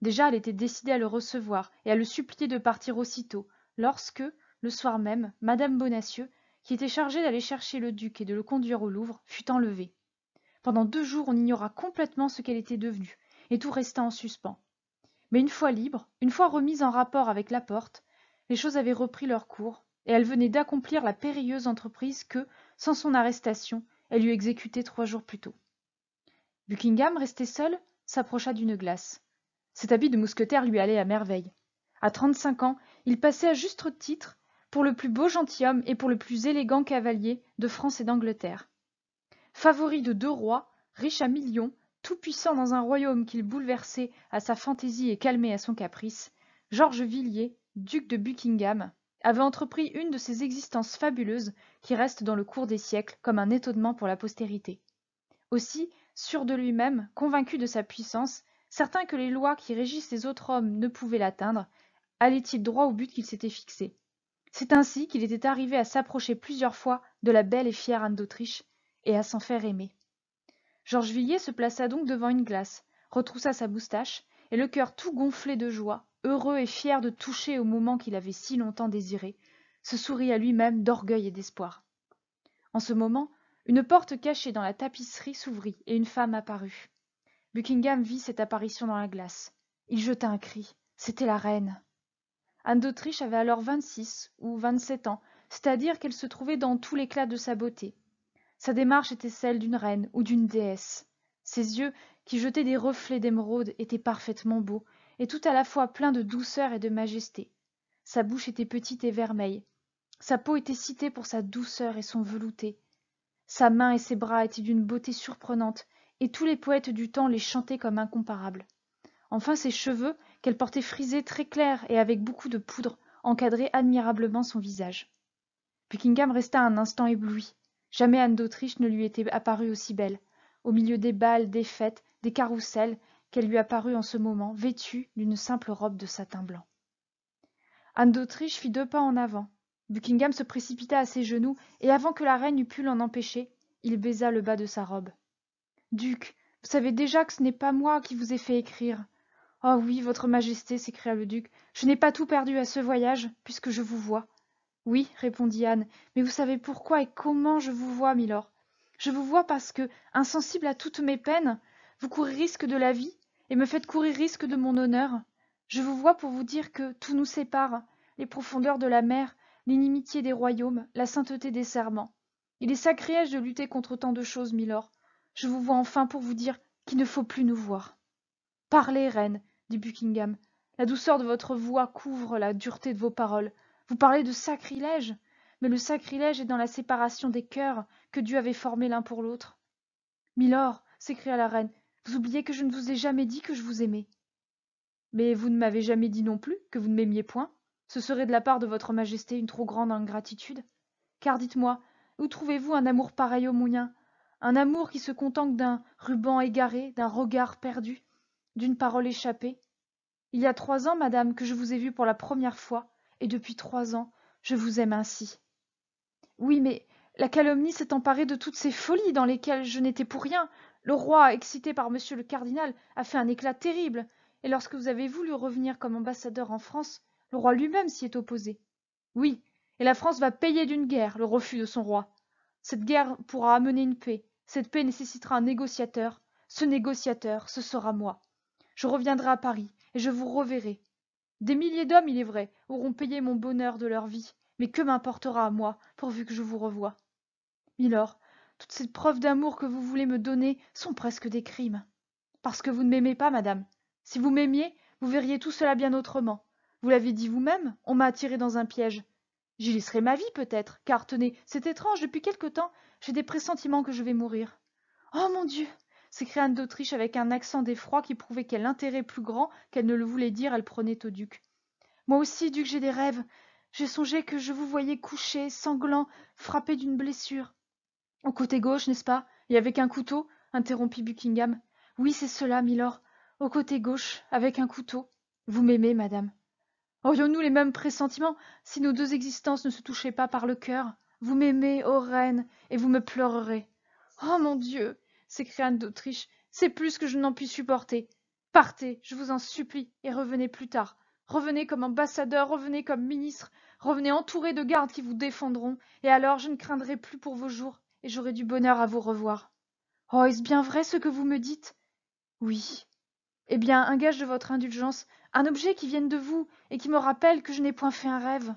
déjà elle était décidée à le recevoir et à le supplier de partir aussitôt lorsque le soir même Madame bonacieux qui était chargée d'aller chercher le duc et de le conduire au louvre fut enlevée pendant deux jours on ignora complètement ce qu'elle était devenue et tout resta en suspens mais une fois libre une fois remise en rapport avec la porte les choses avaient repris leur cours et elle venait d'accomplir la périlleuse entreprise que sans son arrestation elle lui exécuté trois jours plus tôt buckingham resté seul s'approcha d'une glace cet habit de mousquetaire lui allait à merveille À trente-cinq ans il passait à juste titre pour le plus beau gentilhomme et pour le plus élégant cavalier de france et d'angleterre favori de deux rois riche à millions tout-puissant dans un royaume qu'il bouleversait à sa fantaisie et calmait à son caprice georges villiers duc de buckingham avait entrepris une de ces existences fabuleuses qui restent dans le cours des siècles comme un étonnement pour la postérité aussi sûr de lui-même convaincu de sa puissance certain que les lois qui régissent les autres hommes ne pouvaient l'atteindre allait-il droit au but qu'il s'était fixé c'est ainsi qu'il était arrivé à s'approcher plusieurs fois de la belle et fière anne d'autriche et à s'en faire aimer georges villiers se plaça donc devant une glace retroussa sa moustache et le cœur tout gonflé de joie heureux et fier de toucher au moment qu'il avait si longtemps désiré, se sourit à lui-même d'orgueil et d'espoir. En ce moment, une porte cachée dans la tapisserie s'ouvrit et une femme apparut. Buckingham vit cette apparition dans la glace. Il jeta un cri. C'était la reine. Anne d'Autriche avait alors vingt-six ou vingt-sept ans, c'est-à-dire qu'elle se trouvait dans tout l'éclat de sa beauté. Sa démarche était celle d'une reine ou d'une déesse. Ses yeux, qui jetaient des reflets d'émeraude, étaient parfaitement beaux, et tout à la fois plein de douceur et de majesté. Sa bouche était petite et vermeille. Sa peau était citée pour sa douceur et son velouté. Sa main et ses bras étaient d'une beauté surprenante, et tous les poètes du temps les chantaient comme incomparables. Enfin ses cheveux, qu'elle portait frisés très clairs et avec beaucoup de poudre, encadraient admirablement son visage. Buckingham resta un instant ébloui. Jamais Anne d'Autriche ne lui était apparue aussi belle. Au milieu des balles, des fêtes, des carrousels, qu'elle lui apparut en ce moment vêtue d'une simple robe de satin blanc anne d'autriche fit deux pas en avant buckingham se précipita à ses genoux et avant que la reine eût pu l'en empêcher il baisa le bas de sa robe duc vous savez déjà que ce n'est pas moi qui vous ai fait écrire oh oui votre majesté s'écria le duc je n'ai pas tout perdu à ce voyage puisque je vous vois oui répondit anne mais vous savez pourquoi et comment je vous vois milord je vous vois parce que insensible à toutes mes peines vous courez risque de la vie et me faites courir risque de mon honneur je vous vois pour vous dire que tout nous sépare les profondeurs de la mer l'inimitié des royaumes la sainteté des serments il est sacrilège de lutter contre tant de choses milord je vous vois enfin pour vous dire qu'il ne faut plus nous voir parlez reine dit buckingham la douceur de votre voix couvre la dureté de vos paroles vous parlez de sacrilège mais le sacrilège est dans la séparation des cœurs que dieu avait formés l'un pour l'autre milord s'écria la reine vous oubliez que je ne vous ai jamais dit que je vous aimais. Mais vous ne m'avez jamais dit non plus que vous ne m'aimiez point. Ce serait de la part de votre majesté une trop grande ingratitude. Car dites-moi, où trouvez-vous un amour pareil au mien Un amour qui se contente d'un ruban égaré, d'un regard perdu, d'une parole échappée Il y a trois ans, madame, que je vous ai vue pour la première fois, et depuis trois ans, je vous aime ainsi. Oui, mais la calomnie s'est emparée de toutes ces folies dans lesquelles je n'étais pour rien, le roi excité par monsieur le cardinal a fait un éclat terrible et lorsque vous avez voulu revenir comme ambassadeur en france le roi lui-même s'y est opposé oui et la france va payer d'une guerre le refus de son roi cette guerre pourra amener une paix cette paix nécessitera un négociateur ce négociateur ce sera moi je reviendrai à paris et je vous reverrai des milliers d'hommes il est vrai auront payé mon bonheur de leur vie mais que m'importera à moi pourvu que je vous revoie milord toutes ces preuves d'amour que vous voulez me donner sont presque des crimes parce que vous ne m'aimez pas madame si vous m'aimiez vous verriez tout cela bien autrement vous l'avez dit vous-même on m'a attiré dans un piège j'y laisserai ma vie peut-être car tenez c'est étrange depuis quelque temps j'ai des pressentiments que je vais mourir oh mon dieu s'écria anne d'autriche avec un accent d'effroi qui prouvait quel intérêt plus grand qu'elle ne le voulait dire elle prenait au duc moi aussi duc j'ai des rêves j'ai songé que je vous voyais couché sanglant frappé d'une blessure au côté gauche, n'est-ce pas Et avec un couteau interrompit Buckingham. Oui, c'est cela, milord. Au côté gauche, avec un couteau. Vous m'aimez, madame. Aurions-nous les mêmes pressentiments si nos deux existences ne se touchaient pas par le cœur Vous m'aimez, ô reine, et vous me pleurerez. Oh mon Dieu s'écria Anne d'Autriche, c'est plus que je n'en puis supporter. Partez, je vous en supplie, et revenez plus tard. Revenez comme ambassadeur, revenez comme ministre, revenez entouré de gardes qui vous défendront, et alors je ne craindrai plus pour vos jours, et j'aurai du bonheur à vous revoir. Oh, est-ce bien vrai ce que vous me dites Oui. Eh bien, un gage de votre indulgence, un objet qui vienne de vous et qui me rappelle que je n'ai point fait un rêve.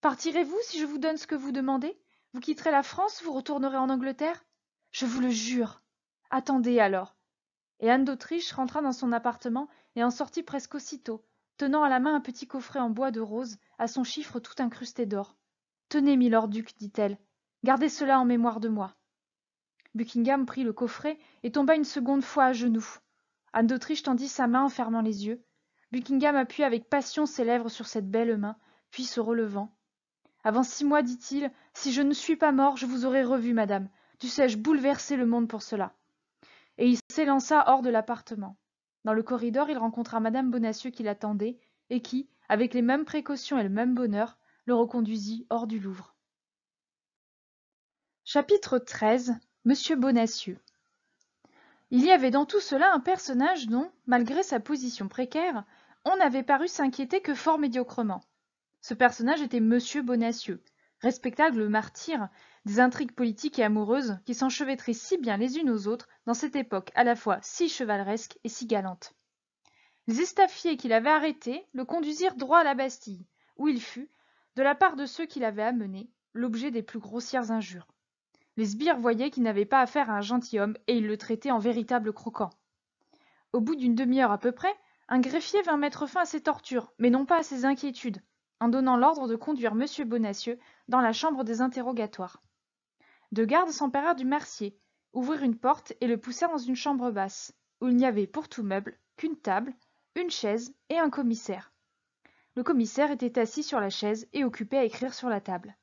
Partirez-vous si je vous donne ce que vous demandez Vous quitterez la France, vous retournerez en Angleterre Je vous le jure. Attendez alors. Et Anne d'Autriche rentra dans son appartement et en sortit presque aussitôt, tenant à la main un petit coffret en bois de rose, à son chiffre tout incrusté d'or. Tenez, milord duc, dit-elle, Gardez cela en mémoire de moi. Buckingham prit le coffret et tomba une seconde fois à genoux. Anne d'Autriche tendit sa main en fermant les yeux. Buckingham appuya avec passion ses lèvres sur cette belle main, puis se relevant. Avant six mois, dit-il, si je ne suis pas mort, je vous aurai revu, madame. Tu sais, je bouleverser le monde pour cela Et il s'élança hors de l'appartement. Dans le corridor, il rencontra madame Bonacieux qui l'attendait et qui, avec les mêmes précautions et le même bonheur, le reconduisit hors du Louvre. Chapitre XIII Monsieur Bonacieux Il y avait dans tout cela un personnage dont, malgré sa position précaire, on n'avait paru s'inquiéter que fort médiocrement. Ce personnage était Monsieur Bonacieux, respectable martyr des intrigues politiques et amoureuses qui s'enchevêtraient si bien les unes aux autres dans cette époque à la fois si chevaleresque et si galante. Les estafiers qui l'avaient arrêté le conduisirent droit à la Bastille, où il fut, de la part de ceux qui l'avaient amené, l'objet des plus grossières injures les sbires voyaient qu'il n'avaient pas affaire à un gentilhomme et ils le traitaient en véritable croquant au bout d'une demi-heure à peu près un greffier vint mettre fin à ses tortures mais non pas à ses inquiétudes en donnant l'ordre de conduire m bonacieux dans la chambre des interrogatoires deux gardes s'emparèrent du mercier ouvrirent une porte et le poussèrent dans une chambre basse où il n'y avait pour tout meuble qu'une table une chaise et un commissaire le commissaire était assis sur la chaise et occupé à écrire sur la table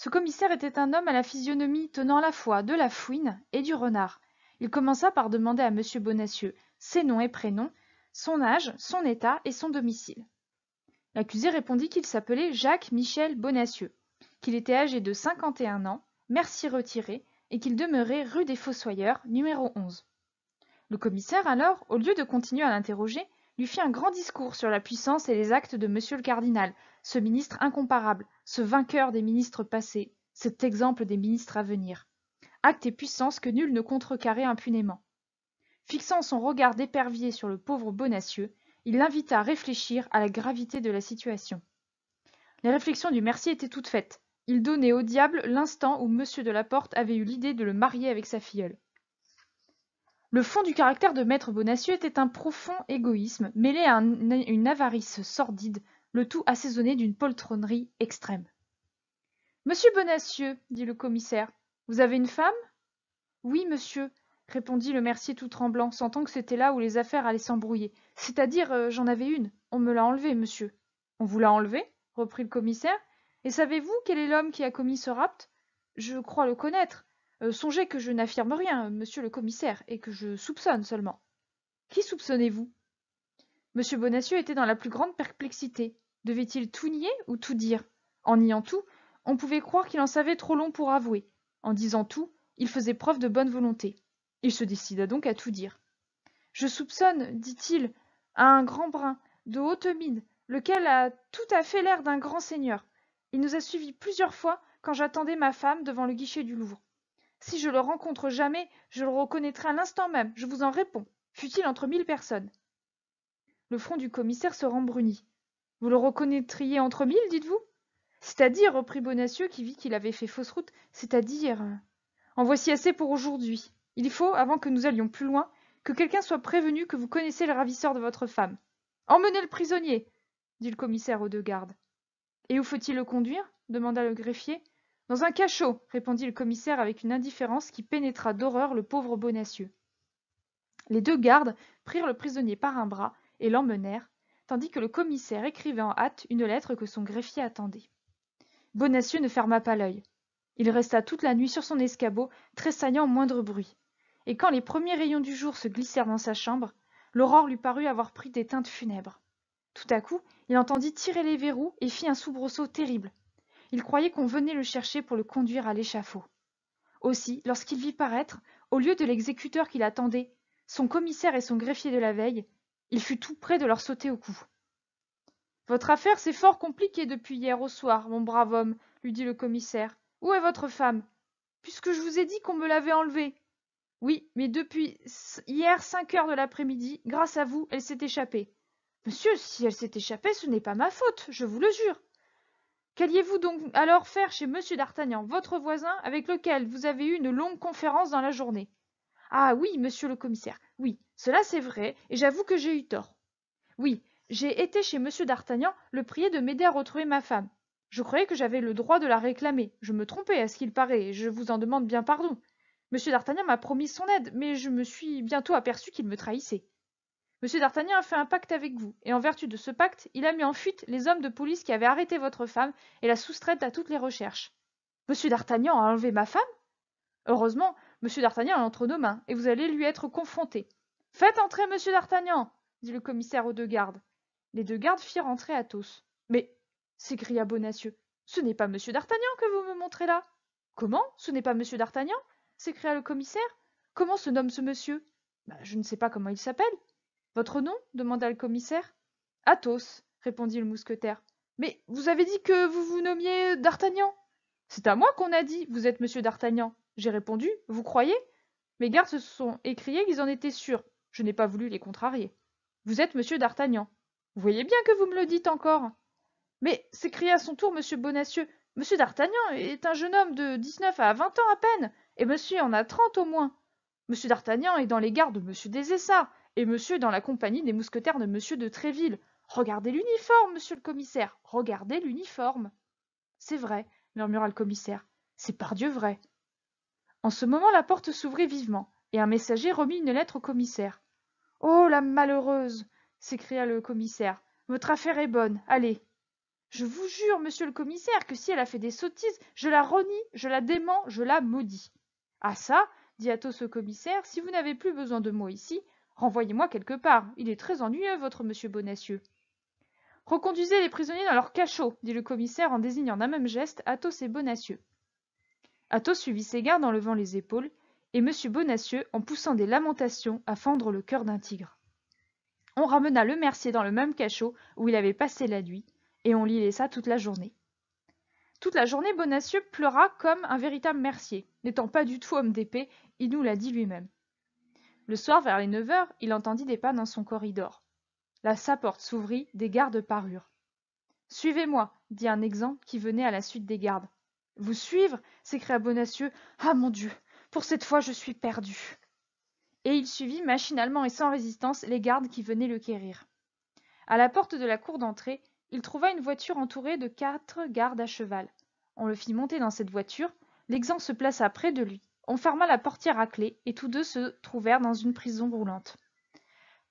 ce commissaire était un homme à la physionomie tenant la foi de la fouine et du renard. Il commença par demander à M. Bonacieux ses noms et prénoms, son âge, son état et son domicile. L'accusé répondit qu'il s'appelait Jacques Michel Bonacieux, qu'il était âgé de 51 ans, merci retiré, et qu'il demeurait rue des Fossoyeurs, numéro 11. Le commissaire alors, au lieu de continuer à l'interroger, lui fit un grand discours sur la puissance et les actes de monsieur le cardinal ce ministre incomparable ce vainqueur des ministres passés cet exemple des ministres à venir Acte et puissance que nul ne contrecarrait impunément fixant son regard d'épervier sur le pauvre bonacieux il l'invita à réfléchir à la gravité de la situation les réflexions du mercier étaient toutes faites il donnait au diable l'instant où m de la porte avait eu l'idée de le marier avec sa filleule le fond du caractère de maître Bonacieux était un profond égoïsme, mêlé à une avarice sordide, le tout assaisonné d'une poltronnerie extrême. Monsieur Bonacieux, dit le commissaire, vous avez une femme Oui, monsieur, répondit le mercier tout tremblant, sentant que c'était là où les affaires allaient s'embrouiller. C'est-à-dire, euh, j'en avais une. On me l'a enlevée, monsieur. On vous l'a enlevée reprit le commissaire. Et savez-vous quel est l'homme qui a commis ce rapt Je crois le connaître. Euh, songez que je n'affirme rien, monsieur le commissaire, et que je soupçonne seulement. Qui soupçonnez-vous Monsieur Bonacieux était dans la plus grande perplexité. Devait-il tout nier ou tout dire En niant tout, on pouvait croire qu'il en savait trop long pour avouer. En disant tout, il faisait preuve de bonne volonté. Il se décida donc à tout dire. Je soupçonne, dit-il, à un grand brin de haute mine, lequel a tout à fait l'air d'un grand seigneur. Il nous a suivis plusieurs fois quand j'attendais ma femme devant le guichet du Louvre si je le rencontre jamais je le reconnaîtrai à l'instant même je vous en réponds fût-il entre mille personnes le front du commissaire se rembrunit vous le reconnaîtriez entre mille dites-vous c'est-à-dire reprit bonacieux qui vit qu'il avait fait fausse route c'est-à-dire euh, en voici assez pour aujourd'hui il faut avant que nous allions plus loin que quelqu'un soit prévenu que vous connaissez le ravisseur de votre femme emmenez le prisonnier dit le commissaire aux deux gardes et où faut-il le conduire demanda le greffier dans un cachot, répondit le commissaire avec une indifférence qui pénétra d'horreur le pauvre Bonacieux. Les deux gardes prirent le prisonnier par un bras et l'emmenèrent, tandis que le commissaire écrivait en hâte une lettre que son greffier attendait. Bonacieux ne ferma pas l'œil. Il resta toute la nuit sur son escabeau, tressaillant au moindre bruit. Et quand les premiers rayons du jour se glissèrent dans sa chambre, l'aurore lui parut avoir pris des teintes funèbres. Tout à coup, il entendit tirer les verrous et fit un soubresaut terrible il croyait qu'on venait le chercher pour le conduire à l'échafaud. Aussi, lorsqu'il vit paraître, au lieu de l'exécuteur qui l'attendait, son commissaire et son greffier de la veille, il fut tout près de leur sauter au cou. Votre affaire s'est fort compliquée depuis hier au soir, mon brave homme, lui dit le commissaire. Où est votre femme Puisque je vous ai dit qu'on me l'avait enlevée. Oui, mais depuis hier cinq heures de l'après-midi, grâce à vous, elle s'est échappée. Monsieur, si elle s'est échappée, ce n'est pas ma faute, je vous le jure. Qu'alliez-vous donc alors faire chez Monsieur d'Artagnan, votre voisin, avec lequel vous avez eu une longue conférence dans la journée Ah oui, monsieur le commissaire, oui, cela c'est vrai, et j'avoue que j'ai eu tort. Oui, j'ai été chez Monsieur d'Artagnan le prier de m'aider à retrouver ma femme. Je croyais que j'avais le droit de la réclamer. Je me trompais, à ce qu'il paraît, et je vous en demande bien pardon. Monsieur d'Artagnan m'a promis son aide, mais je me suis bientôt aperçu qu'il me trahissait. Monsieur d'artagnan a fait un pacte avec vous et en vertu de ce pacte il a mis en fuite les hommes de police qui avaient arrêté votre femme et l'a soustraite à toutes les recherches Monsieur d'artagnan a enlevé ma femme heureusement m d'artagnan est entre nos mains et vous allez lui être confronté faites entrer Monsieur d'artagnan dit le commissaire aux deux gardes les deux gardes firent entrer athos mais s'écria bonacieux ce n'est pas m d'artagnan que vous me montrez là comment ce n'est pas m d'artagnan s'écria le commissaire comment se nomme ce monsieur ben, je ne sais pas comment il s'appelle votre nom demanda le commissaire. Athos, répondit le mousquetaire. Mais vous avez dit que vous vous nommiez d'Artagnan. C'est à moi qu'on a dit vous êtes monsieur d'Artagnan. J'ai répondu vous croyez Mes gardes se sont écriés qu'ils en étaient sûrs. Je n'ai pas voulu les contrarier. Vous êtes monsieur d'Artagnan. Vous voyez bien que vous me le dites encore. Mais s'écria à son tour monsieur Bonacieux. Monsieur d'Artagnan est un jeune homme de dix-neuf à vingt ans à peine, et monsieur en a trente au moins. Monsieur d'Artagnan est dans les gardes de monsieur des Essarts et monsieur dans la compagnie des mousquetaires de monsieur de tréville regardez l'uniforme monsieur le commissaire regardez l'uniforme c'est vrai murmura le commissaire c'est pardieu vrai en ce moment la porte s'ouvrit vivement et un messager remit une lettre au commissaire oh la malheureuse s'écria le commissaire votre affaire est bonne allez je vous jure monsieur le commissaire que si elle a fait des sottises je la renie je la démens je la maudis ah ça dit athos au commissaire si vous n'avez plus besoin de moi ici renvoyez-moi quelque part. Il est très ennuyeux, votre monsieur Bonacieux. Reconduisez les prisonniers dans leur cachot, dit le commissaire en désignant d'un même geste Athos et Bonacieux. Athos suivit ses gardes en levant les épaules, et monsieur Bonacieux en poussant des lamentations à fendre le cœur d'un tigre. On ramena le mercier dans le même cachot où il avait passé la nuit, et on l'y laissa toute la journée. Toute la journée, Bonacieux pleura comme un véritable mercier. N'étant pas du tout homme d'épée, il nous l'a dit lui-même le soir vers les neuf heures il entendit des pas dans son corridor la sa-porte s'ouvrit des gardes parurent suivez-moi dit un exempt qui venait à la suite des gardes vous suivre s'écria bonacieux ah mon dieu pour cette fois je suis perdu et il suivit machinalement et sans résistance les gardes qui venaient le quérir à la porte de la cour d'entrée il trouva une voiture entourée de quatre gardes à cheval on le fit monter dans cette voiture l'exempt se plaça près de lui on ferma la portière à clé, et tous deux se trouvèrent dans une prison roulante.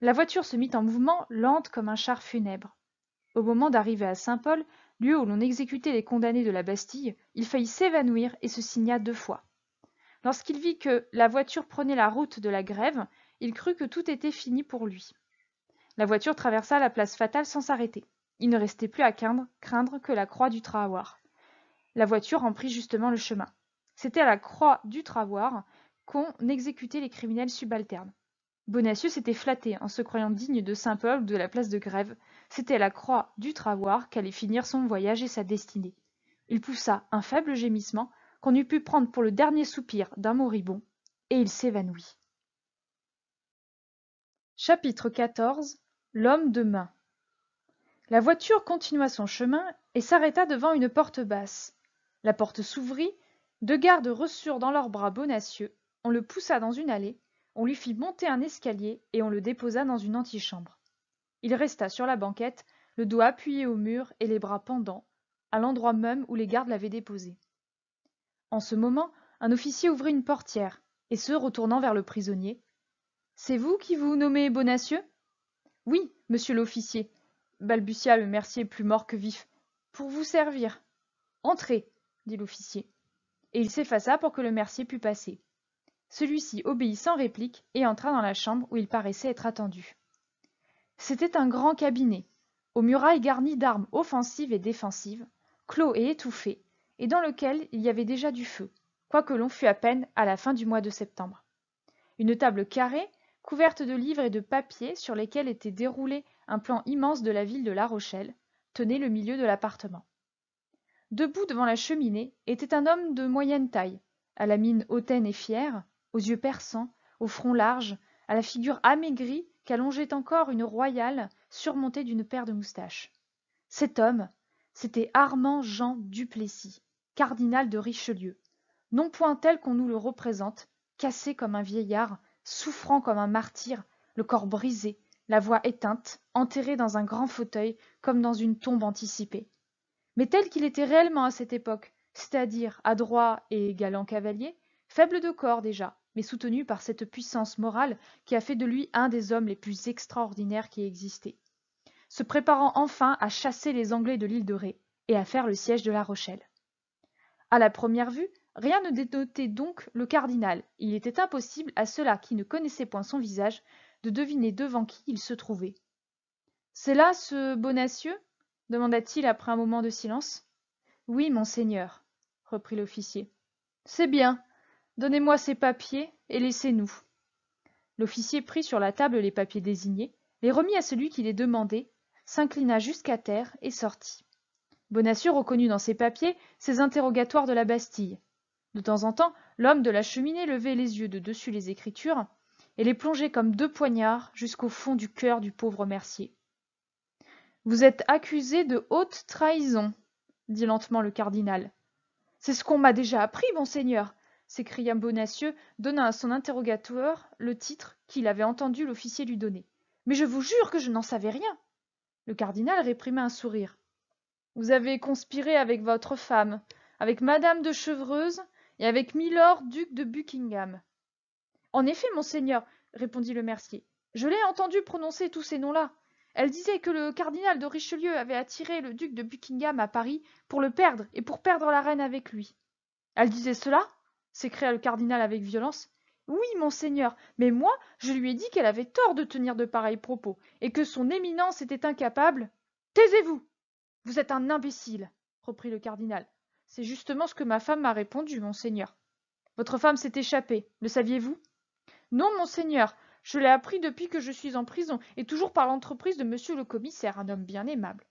La voiture se mit en mouvement, lente comme un char funèbre. Au moment d'arriver à Saint-Paul, lieu où l'on exécutait les condamnés de la Bastille, il faillit s'évanouir et se signa deux fois. Lorsqu'il vit que la voiture prenait la route de la grève, il crut que tout était fini pour lui. La voiture traversa la place fatale sans s'arrêter. Il ne restait plus à craindre, craindre que la croix du Trahawar. La voiture en prit justement le chemin. C'était à la croix du Travoir qu'on exécutait les criminels subalternes. Bonacieux s'était flatté en se croyant digne de Saint-Paul ou de la place de Grève. C'était à la croix du Travoir qu'allait finir son voyage et sa destinée. Il poussa un faible gémissement qu'on eût pu prendre pour le dernier soupir d'un moribond, et il s'évanouit. Chapitre 14 L'homme de main La voiture continua son chemin et s'arrêta devant une porte basse. La porte s'ouvrit deux gardes reçurent dans leurs bras bonacieux on le poussa dans une allée on lui fit monter un escalier et on le déposa dans une antichambre il resta sur la banquette le dos appuyé au mur et les bras pendants à l'endroit même où les gardes l'avaient déposé en ce moment un officier ouvrit une portière et se retournant vers le prisonnier c'est vous qui vous nommez bonacieux oui monsieur l'officier balbutia le mercier plus mort que vif pour vous servir entrez dit l'officier et il s'effaça pour que le mercier pût passer. Celui-ci obéit sans réplique et entra dans la chambre où il paraissait être attendu. C'était un grand cabinet, aux murailles garnies d'armes offensives et défensives, clos et étouffé, et dans lequel il y avait déjà du feu, quoique l'on fût à peine à la fin du mois de septembre. Une table carrée, couverte de livres et de papiers sur lesquels était déroulé un plan immense de la ville de La Rochelle, tenait le milieu de l'appartement debout devant la cheminée était un homme de moyenne taille à la mine hautaine et fière aux yeux perçants au front large à la figure amaigrie qu'allongeait encore une royale surmontée d'une paire de moustaches cet homme c'était armand jean duplessis cardinal de richelieu non point tel qu'on nous le représente cassé comme un vieillard souffrant comme un martyr le corps brisé la voix éteinte enterré dans un grand fauteuil comme dans une tombe anticipée mais tel qu'il était réellement à cette époque c'est-à-dire adroit et galant cavalier faible de corps déjà mais soutenu par cette puissance morale qui a fait de lui un des hommes les plus extraordinaires qui existaient, se préparant enfin à chasser les anglais de l'île de ré et à faire le siège de la rochelle À la première vue rien ne dénotait donc le cardinal il était impossible à ceux-là qui ne connaissaient point son visage de deviner devant qui il se trouvait c'est là ce bonacieux demanda-t-il après un moment de silence. Oui, monseigneur, reprit l'officier. C'est bien. Donnez-moi ces papiers et laissez-nous. L'officier prit sur la table les papiers désignés, les remit à celui qui les demandait, s'inclina jusqu'à terre et sortit. Bonacieux reconnut dans ces papiers ses interrogatoires de la Bastille. De temps en temps, l'homme de la cheminée levait les yeux de dessus les écritures et les plongeait comme deux poignards jusqu'au fond du cœur du pauvre mercier vous êtes accusé de haute trahison dit lentement le cardinal c'est ce qu'on m'a déjà appris monseigneur s'écria bonacieux donnant à son interrogateur le titre qu'il avait entendu l'officier lui donner mais je vous jure que je n'en savais rien le cardinal réprima un sourire vous avez conspiré avec votre femme avec madame de chevreuse et avec milord duc de buckingham en effet monseigneur répondit le mercier je l'ai entendu prononcer tous ces noms là elle disait que le cardinal de Richelieu avait attiré le duc de Buckingham à Paris pour le perdre et pour perdre la reine avec lui. Elle disait cela s'écria le cardinal avec violence. Oui, monseigneur, mais moi, je lui ai dit qu'elle avait tort de tenir de pareils propos, et que son éminence était incapable. Taisez-vous Vous êtes un imbécile, reprit le cardinal. C'est justement ce que ma femme m'a répondu, monseigneur. Votre femme s'est échappée, le saviez-vous Non, monseigneur, je l'ai appris depuis que je suis en prison, et toujours par l'entreprise de monsieur le commissaire, un homme bien aimable.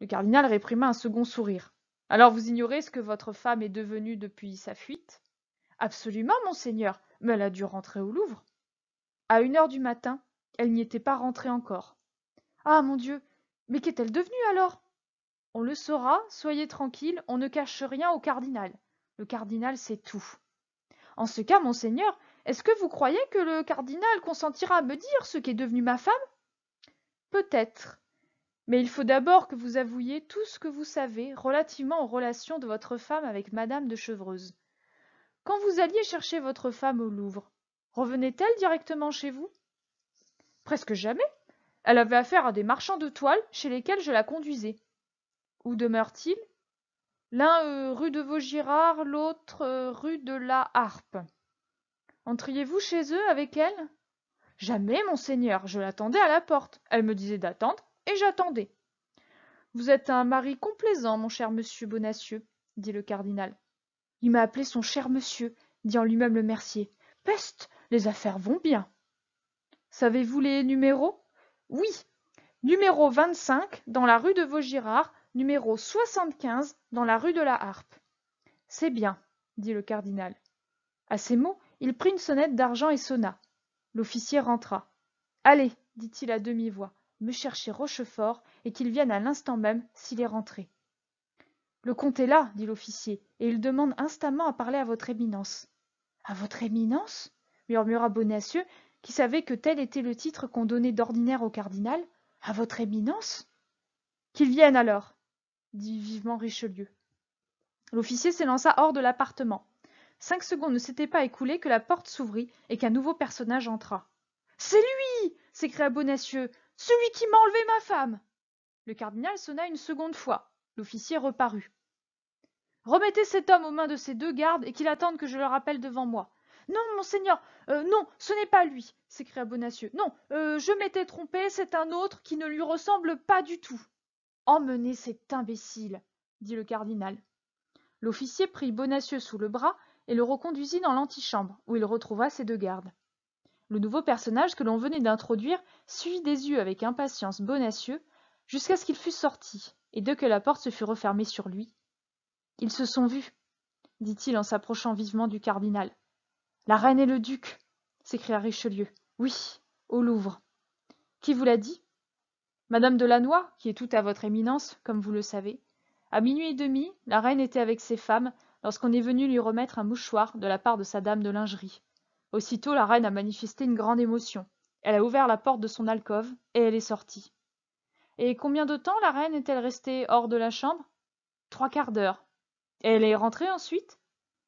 Le cardinal réprima un second sourire. Alors vous ignorez ce que votre femme est devenue depuis sa fuite Absolument, monseigneur, mais elle a dû rentrer au Louvre. À une heure du matin, elle n'y était pas rentrée encore. Ah mon Dieu Mais qu'est-elle devenue alors On le saura, soyez tranquille, on ne cache rien au cardinal. Le cardinal sait tout. En ce cas, monseigneur, est-ce que vous croyez que le cardinal consentira à me dire ce qu'est devenu ma femme Peut-être. Mais il faut d'abord que vous avouiez tout ce que vous savez relativement aux relations de votre femme avec madame de Chevreuse. Quand vous alliez chercher votre femme au Louvre, revenait-elle directement chez vous Presque jamais. Elle avait affaire à des marchands de toiles chez lesquels je la conduisais. Où demeurent-ils L'un euh, rue de Vaugirard, l'autre euh, rue de la Harpe entriez vous chez eux avec elle jamais monseigneur je l'attendais à la porte elle me disait d'attendre et j'attendais vous êtes un mari complaisant mon cher monsieur bonacieux dit le cardinal il m'a appelé son cher monsieur dit en lui-même le mercier peste les affaires vont bien savez-vous les numéros oui numéro dans la rue de vaugirard numéro dans la rue de la harpe c'est bien dit le cardinal à ces mots il prit une sonnette d'argent et sonna l'officier rentra allez dit-il à demi-voix me chercher rochefort et qu'il vienne à l'instant même s'il est rentré le comte est là dit l'officier et il demande instamment à parler à votre éminence à votre éminence murmura bonacieux qui savait que tel était le titre qu'on donnait d'ordinaire au cardinal à votre éminence qu'il vienne alors dit vivement richelieu l'officier s'élança hors de l'appartement Cinq secondes ne s'étaient pas écoulées que la porte s'ouvrit et qu'un nouveau personnage entra. C'est lui s'écria Bonacieux. Celui qui m'a enlevé ma femme Le cardinal sonna une seconde fois. L'officier reparut. Remettez cet homme aux mains de ces deux gardes et qu'il attende que je le rappelle devant moi. Non, monseigneur, euh, non, ce n'est pas lui, s'écria Bonacieux. Non, euh, je m'étais trompé, c'est un autre qui ne lui ressemble pas du tout. Emmenez cet imbécile, dit le cardinal. L'officier prit Bonacieux sous le bras et le reconduisit dans l'antichambre, où il retrouva ses deux gardes. Le nouveau personnage que l'on venait d'introduire suivit des yeux avec impatience Bonacieux jusqu'à ce qu'il fût sorti, et dès que la porte se fut refermée sur lui. Ils se sont vus, dit-il en s'approchant vivement du cardinal. La reine et le duc s'écria Richelieu. Oui, au Louvre. Qui vous l'a dit Madame de Lannoy, qui est toute à votre éminence, comme vous le savez. À minuit et demi, la reine était avec ses femmes lorsqu'on est venu lui remettre un mouchoir de la part de sa dame de lingerie aussitôt la reine a manifesté une grande émotion elle a ouvert la porte de son alcôve et elle est sortie et combien de temps la reine est-elle restée hors de la chambre trois quarts d'heure et elle est rentrée ensuite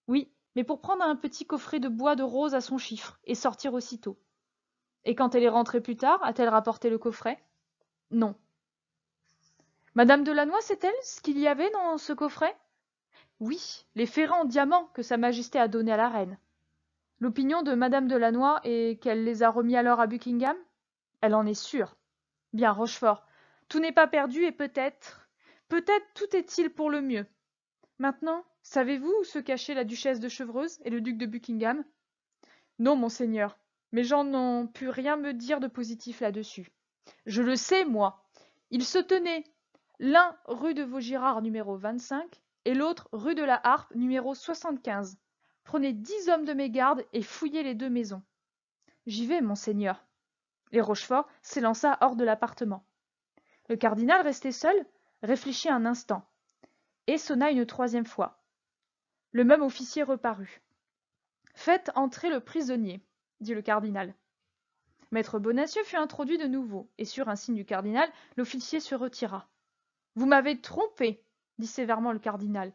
oui mais pour prendre un petit coffret de bois de rose à son chiffre et sortir aussitôt et quand elle est rentrée plus tard a-t-elle rapporté le coffret non madame de lannoy sait-elle ce qu'il y avait dans ce coffret oui les ferrants diamants que sa majesté a donnés à la reine l'opinion de Madame de lannoy est qu'elle les a remis alors à buckingham elle en est sûre bien rochefort tout n'est pas perdu et peut-être peut-être tout est-il pour le mieux maintenant savez-vous où se cachaient la duchesse de chevreuse et le duc de buckingham non monseigneur mes gens n'ont pu rien me dire de positif là-dessus je le sais moi ils se tenaient l'un rue de vaugirard numéro et l'autre rue de la Harpe, numéro 75. Prenez dix hommes de mes gardes et fouillez les deux maisons. J'y vais, monseigneur. Et Rochefort s'élança hors de l'appartement. Le cardinal resté seul, réfléchit un instant, et sonna une troisième fois. Le même officier reparut. Faites entrer le prisonnier, dit le cardinal. Maître Bonacieux fut introduit de nouveau, et sur un signe du cardinal, l'officier se retira. Vous m'avez trompé, dit sévèrement le cardinal.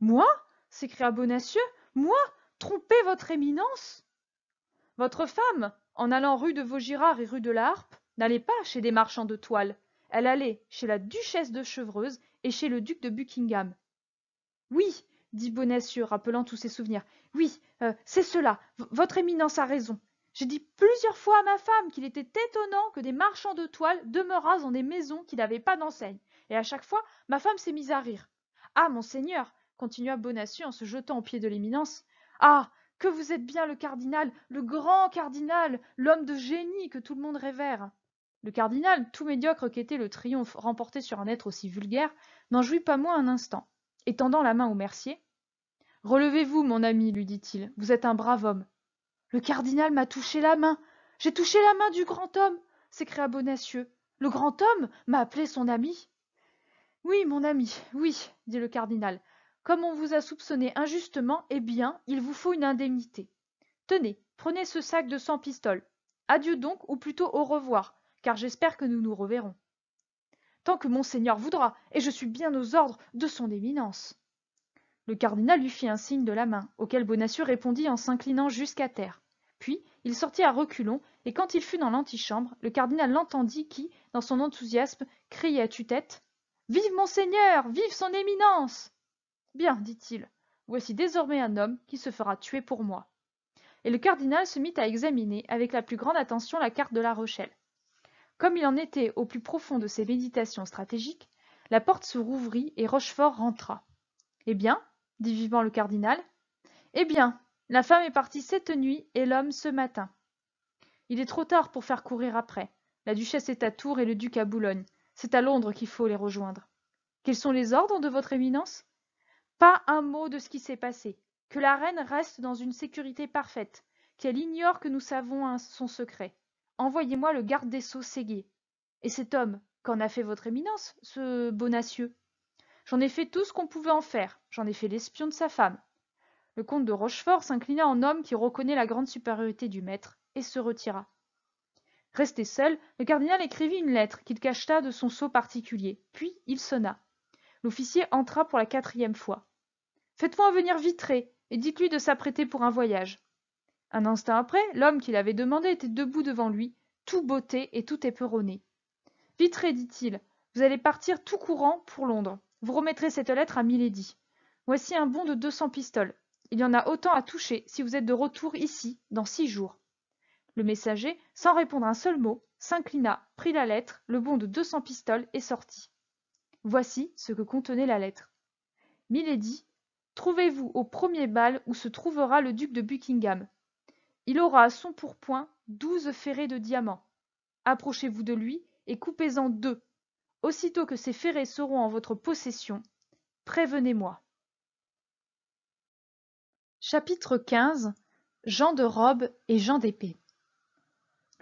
Moi s'écria Bonacieux. Moi Tromper votre éminence Votre femme, en allant rue de Vaugirard et rue de la n'allait pas chez des marchands de toile. Elle allait chez la duchesse de Chevreuse et chez le duc de Buckingham. Oui, dit Bonacieux, rappelant tous ses souvenirs. Oui, euh, c'est cela. votre éminence a raison. J'ai dit plusieurs fois à ma femme qu'il était étonnant que des marchands de toiles demeurassent dans des maisons qui n'avaient pas d'enseigne et à chaque fois ma femme s'est mise à rire ah monseigneur continua bonacieux en se jetant aux pieds de l'éminence ah que vous êtes bien le cardinal le grand cardinal l'homme de génie que tout le monde révère le cardinal tout médiocre qu'était le triomphe remporté sur un être aussi vulgaire n'en jouit pas moins un instant étendant la main au mercier relevez-vous mon ami lui dit-il vous êtes un brave homme le cardinal m'a touché la main j'ai touché la main du grand homme s'écria bonacieux le grand homme m'a appelé son ami oui mon ami oui dit le cardinal comme on vous a soupçonné injustement eh bien il vous faut une indemnité tenez prenez ce sac de cent pistoles adieu donc ou plutôt au revoir car j'espère que nous nous reverrons tant que monseigneur voudra et je suis bien aux ordres de son éminence le cardinal lui fit un signe de la main auquel bonacieux répondit en s'inclinant jusqu'à terre puis il sortit à reculons et quand il fut dans l'antichambre le cardinal l'entendit qui dans son enthousiasme criait à tue-tête vive monseigneur vive son éminence bien dit-il voici désormais un homme qui se fera tuer pour moi et le cardinal se mit à examiner avec la plus grande attention la carte de la rochelle comme il en était au plus profond de ses méditations stratégiques la porte se rouvrit et rochefort rentra eh bien dit vivement le cardinal eh bien la femme est partie cette nuit et l'homme ce matin il est trop tard pour faire courir après la duchesse est à tours et le duc à boulogne c'est à londres qu'il faut les rejoindre quels sont les ordres de votre éminence pas un mot de ce qui s'est passé que la reine reste dans une sécurité parfaite qu'elle ignore que nous savons son secret envoyez-moi le garde des sceaux ségué et cet homme qu'en a fait votre éminence ce bonacieux j'en ai fait tout ce qu'on pouvait en faire j'en ai fait l'espion de sa femme le comte de rochefort s'inclina en homme qui reconnaît la grande supériorité du maître et se retira resté seul le cardinal écrivit une lettre qu'il cacheta de son sceau particulier puis il sonna l'officier entra pour la quatrième fois faites-moi venir vitré et dites-lui de s'apprêter pour un voyage un instant après l'homme qu'il avait demandé était debout devant lui tout beauté et tout éperonné vitré dit-il vous allez partir tout courant pour londres vous remettrez cette lettre à milady voici un bon de deux cents pistoles il y en a autant à toucher si vous êtes de retour ici dans six jours le messager, sans répondre un seul mot, s'inclina, prit la lettre, le bon de deux cents pistoles, et sortit. Voici ce que contenait la lettre. Milady, trouvez-vous au premier bal où se trouvera le duc de Buckingham. Il aura à son pourpoint douze ferrets de diamants. Approchez-vous de lui et coupez-en deux. Aussitôt que ces ferrets seront en votre possession, prévenez-moi. Chapitre XV. Jean de robe et Jean d'épée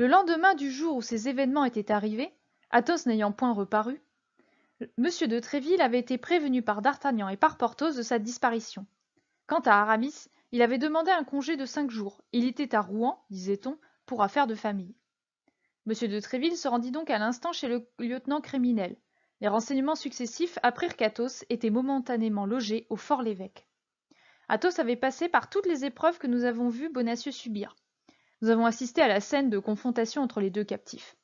le lendemain du jour où ces événements étaient arrivés athos n'ayant point reparu m de tréville avait été prévenu par d'artagnan et par porthos de sa disparition quant à aramis il avait demandé un congé de cinq jours il était à rouen disait-on pour affaires de famille m de tréville se rendit donc à l'instant chez le lieutenant criminel les renseignements successifs apprirent qu'athos était momentanément logé au fort lévêque athos avait passé par toutes les épreuves que nous avons vu bonacieux subir nous avons assisté à la scène de confrontation entre les deux captifs.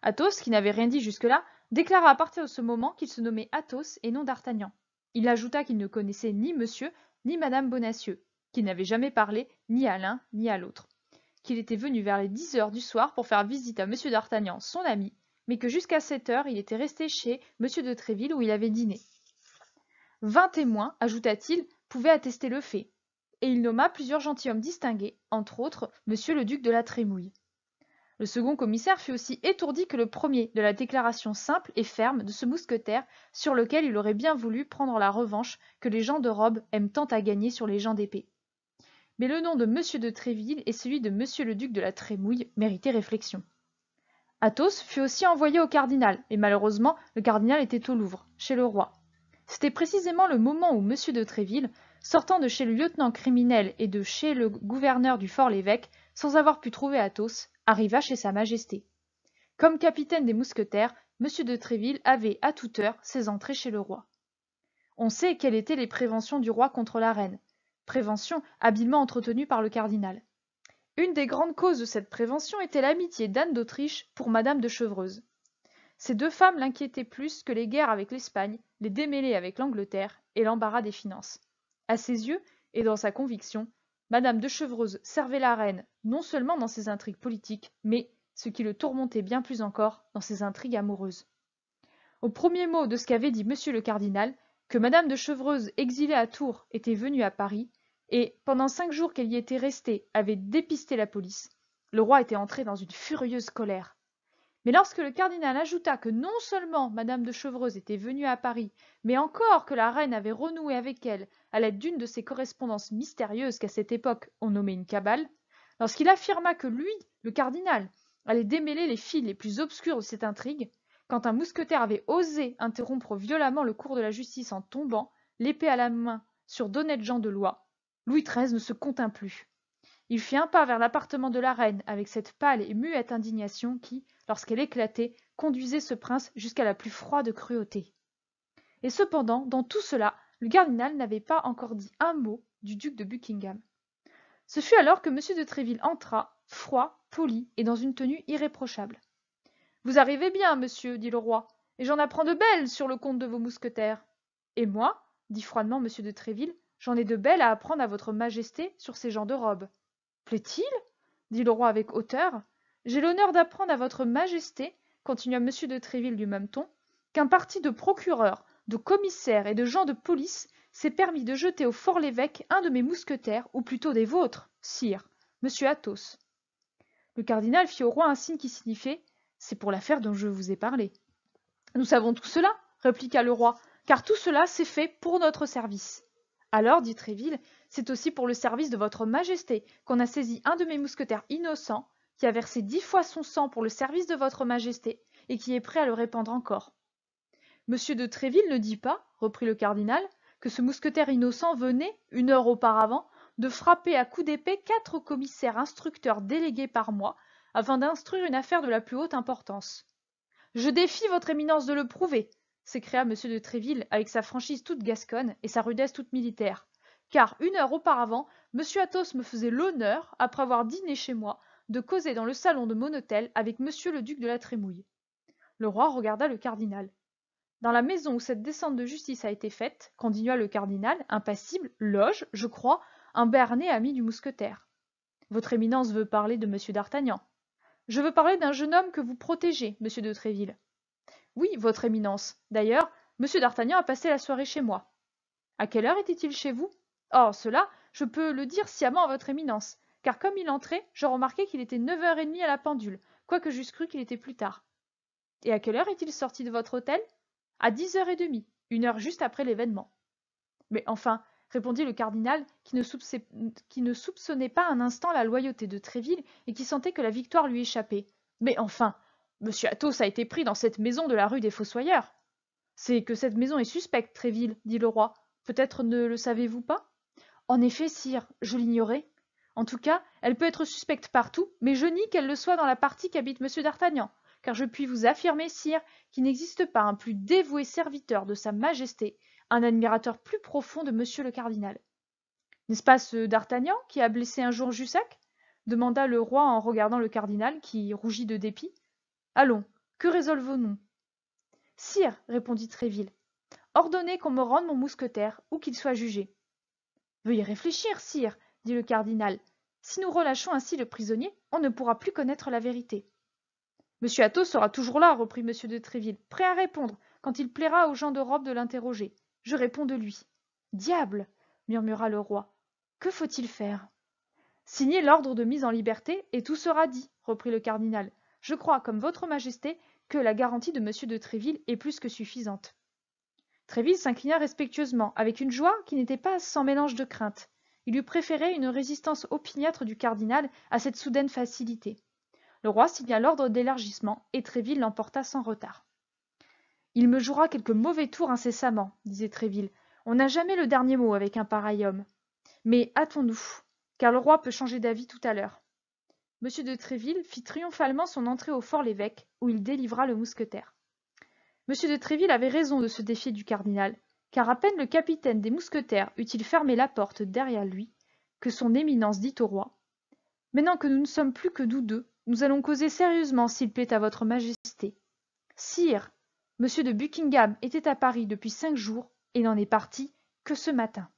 Athos, qui n'avait rien dit jusque-là, déclara à partir de ce moment qu'il se nommait Athos et non d'Artagnan. Il ajouta qu'il ne connaissait ni monsieur ni madame Bonacieux, qu'il n'avait jamais parlé ni à l'un ni à l'autre, qu'il était venu vers les dix heures du soir pour faire visite à monsieur d'Artagnan, son ami, mais que jusqu'à sept heures il était resté chez monsieur de Tréville où il avait dîné. Vingt témoins, ajouta-t-il, pouvaient attester le fait, et il nomma plusieurs gentilshommes distingués, entre autres monsieur le duc de la Trémouille. Le second commissaire fut aussi étourdi que le premier de la déclaration simple et ferme de ce mousquetaire sur lequel il aurait bien voulu prendre la revanche que les gens de robe aiment tant à gagner sur les gens d'épée. Mais le nom de monsieur de Tréville et celui de monsieur le duc de la Trémouille méritaient réflexion. Athos fut aussi envoyé au cardinal, et malheureusement le cardinal était au Louvre, chez le roi. C'était précisément le moment où monsieur de Tréville, sortant de chez le lieutenant criminel et de chez le gouverneur du fort l'évêque, sans avoir pu trouver Athos, arriva chez Sa Majesté. Comme capitaine des mousquetaires, M. de Tréville avait à toute heure ses entrées chez le roi. On sait quelles étaient les préventions du roi contre la reine, préventions habilement entretenues par le cardinal. Une des grandes causes de cette prévention était l'amitié d'Anne d'Autriche pour Madame de Chevreuse. Ces deux femmes l'inquiétaient plus que les guerres avec l'Espagne, les démêlés avec l'Angleterre et l'embarras des finances. À ses yeux et dans sa conviction, Madame de Chevreuse servait la reine non seulement dans ses intrigues politiques, mais, ce qui le tourmentait bien plus encore, dans ses intrigues amoureuses. Au premier mot de ce qu'avait dit Monsieur le Cardinal, que Madame de Chevreuse, exilée à Tours, était venue à Paris, et, pendant cinq jours qu'elle y était restée, avait dépisté la police, le roi était entré dans une furieuse colère. Mais lorsque le cardinal ajouta que non seulement madame de Chevreuse était venue à Paris, mais encore que la reine avait renoué avec elle à l'aide d'une de ces correspondances mystérieuses qu'à cette époque on nommait une cabale, lorsqu'il affirma que lui, le cardinal, allait démêler les fils les plus obscurs de cette intrigue, quand un mousquetaire avait osé interrompre violemment le cours de la justice en tombant, l'épée à la main, sur d'honnêtes gens de loi, Louis XIII ne se contint plus il fit un pas vers l'appartement de la reine avec cette pâle et muette indignation qui lorsqu'elle éclatait conduisait ce prince jusqu'à la plus froide cruauté et cependant dans tout cela le cardinal n'avait pas encore dit un mot du duc de buckingham ce fut alors que m de tréville entra froid poli et dans une tenue irréprochable vous arrivez bien monsieur dit le roi et j'en apprends de belles sur le compte de vos mousquetaires et moi dit froidement m de tréville j'en ai de belles à apprendre à votre majesté sur ces gens de robe plaît-il dit le roi avec hauteur j'ai l'honneur d'apprendre à votre majesté continua m de tréville du même ton qu'un parti de procureurs de commissaires et de gens de police s'est permis de jeter au fort lévêque un de mes mousquetaires ou plutôt des vôtres sire Monsieur athos le cardinal fit au roi un signe qui signifiait c'est pour l'affaire dont je vous ai parlé nous savons tout cela répliqua le roi car tout cela s'est fait pour notre service alors dit tréville c'est aussi pour le service de votre majesté qu'on a saisi un de mes mousquetaires innocents qui a versé dix fois son sang pour le service de votre majesté et qui est prêt à le répandre encore monsieur de tréville ne dit pas reprit le cardinal que ce mousquetaire innocent venait une heure auparavant de frapper à coups d'épée quatre commissaires instructeurs délégués par moi afin d'instruire une affaire de la plus haute importance je défie votre éminence de le prouver s'écria M. de Tréville avec sa franchise toute gasconne et sa rudesse toute militaire. Car une heure auparavant, M. Athos me faisait l'honneur, après avoir dîné chez moi, de causer dans le salon de mon hôtel avec M. le duc de la Trémouille. Le roi regarda le cardinal. Dans la maison où cette descente de justice a été faite, continua le cardinal, impassible, loge, je crois, un Béarnais ami du mousquetaire. Votre éminence veut parler de M. d'Artagnan. Je veux parler d'un jeune homme que vous protégez, monsieur de Tréville. Oui, votre éminence. D'ailleurs, monsieur d'Artagnan a passé la soirée chez moi. À quelle heure était-il chez vous Oh, cela, je peux le dire sciemment à votre éminence, car comme il entrait, je remarquai qu'il était neuf heures et demie à la pendule, quoique j'eusse cru qu'il était plus tard. Et à quelle heure est-il sorti de votre hôtel À dix heures et demie, une heure juste après l'événement. Mais enfin, répondit le cardinal, qui ne, soupçonnait pas un instant la loyauté de Tréville et qui sentait que la victoire lui échappait. Mais enfin, Monsieur Athos a été pris dans cette maison de la rue des Fossoyeurs. C'est que cette maison est suspecte, Tréville, dit le roi. Peut-être ne le savez-vous pas En effet, sire, je l'ignorais. En tout cas, elle peut être suspecte partout, mais je nie qu'elle le soit dans la partie qu'habite Monsieur d'Artagnan, car je puis vous affirmer, sire, qu'il n'existe pas un plus dévoué serviteur de Sa Majesté, un admirateur plus profond de Monsieur le Cardinal. N'est-ce pas ce d'Artagnan qui a blessé un jour Jussac demanda le roi en regardant le cardinal, qui rougit de dépit. Allons, que résolvons-nous? Sire, répondit Tréville, ordonnez qu'on me rende mon mousquetaire, ou qu'il soit jugé. Veuillez réfléchir, sire, dit le cardinal. Si nous relâchons ainsi le prisonnier, on ne pourra plus connaître la vérité. M. Athos sera toujours là, reprit M. de Tréville, prêt à répondre, quand il plaira aux gens d'Europe de l'interroger. Je réponds de lui. Diable murmura le roi. Que faut-il faire Signer l'ordre de mise en liberté, et tout sera dit, reprit le cardinal je crois comme votre majesté que la garantie de monsieur de tréville est plus que suffisante tréville s'inclina respectueusement avec une joie qui n'était pas sans mélange de crainte il eût préféré une résistance opiniâtre du cardinal à cette soudaine facilité le roi signa l'ordre d'élargissement et tréville l'emporta sans retard il me jouera quelque mauvais tour incessamment disait tréville on n'a jamais le dernier mot avec un pareil homme mais hâtons-nous car le roi peut changer d'avis tout à l'heure M. de Tréville fit triomphalement son entrée au fort l'évêque, où il délivra le mousquetaire. M. de Tréville avait raison de se défier du cardinal, car à peine le capitaine des mousquetaires eut-il fermé la porte derrière lui que son éminence dit au roi Maintenant que nous ne sommes plus que nous deux, nous allons causer sérieusement s'il plaît à votre majesté. Sire, M. de Buckingham était à Paris depuis cinq jours et n'en est parti que ce matin.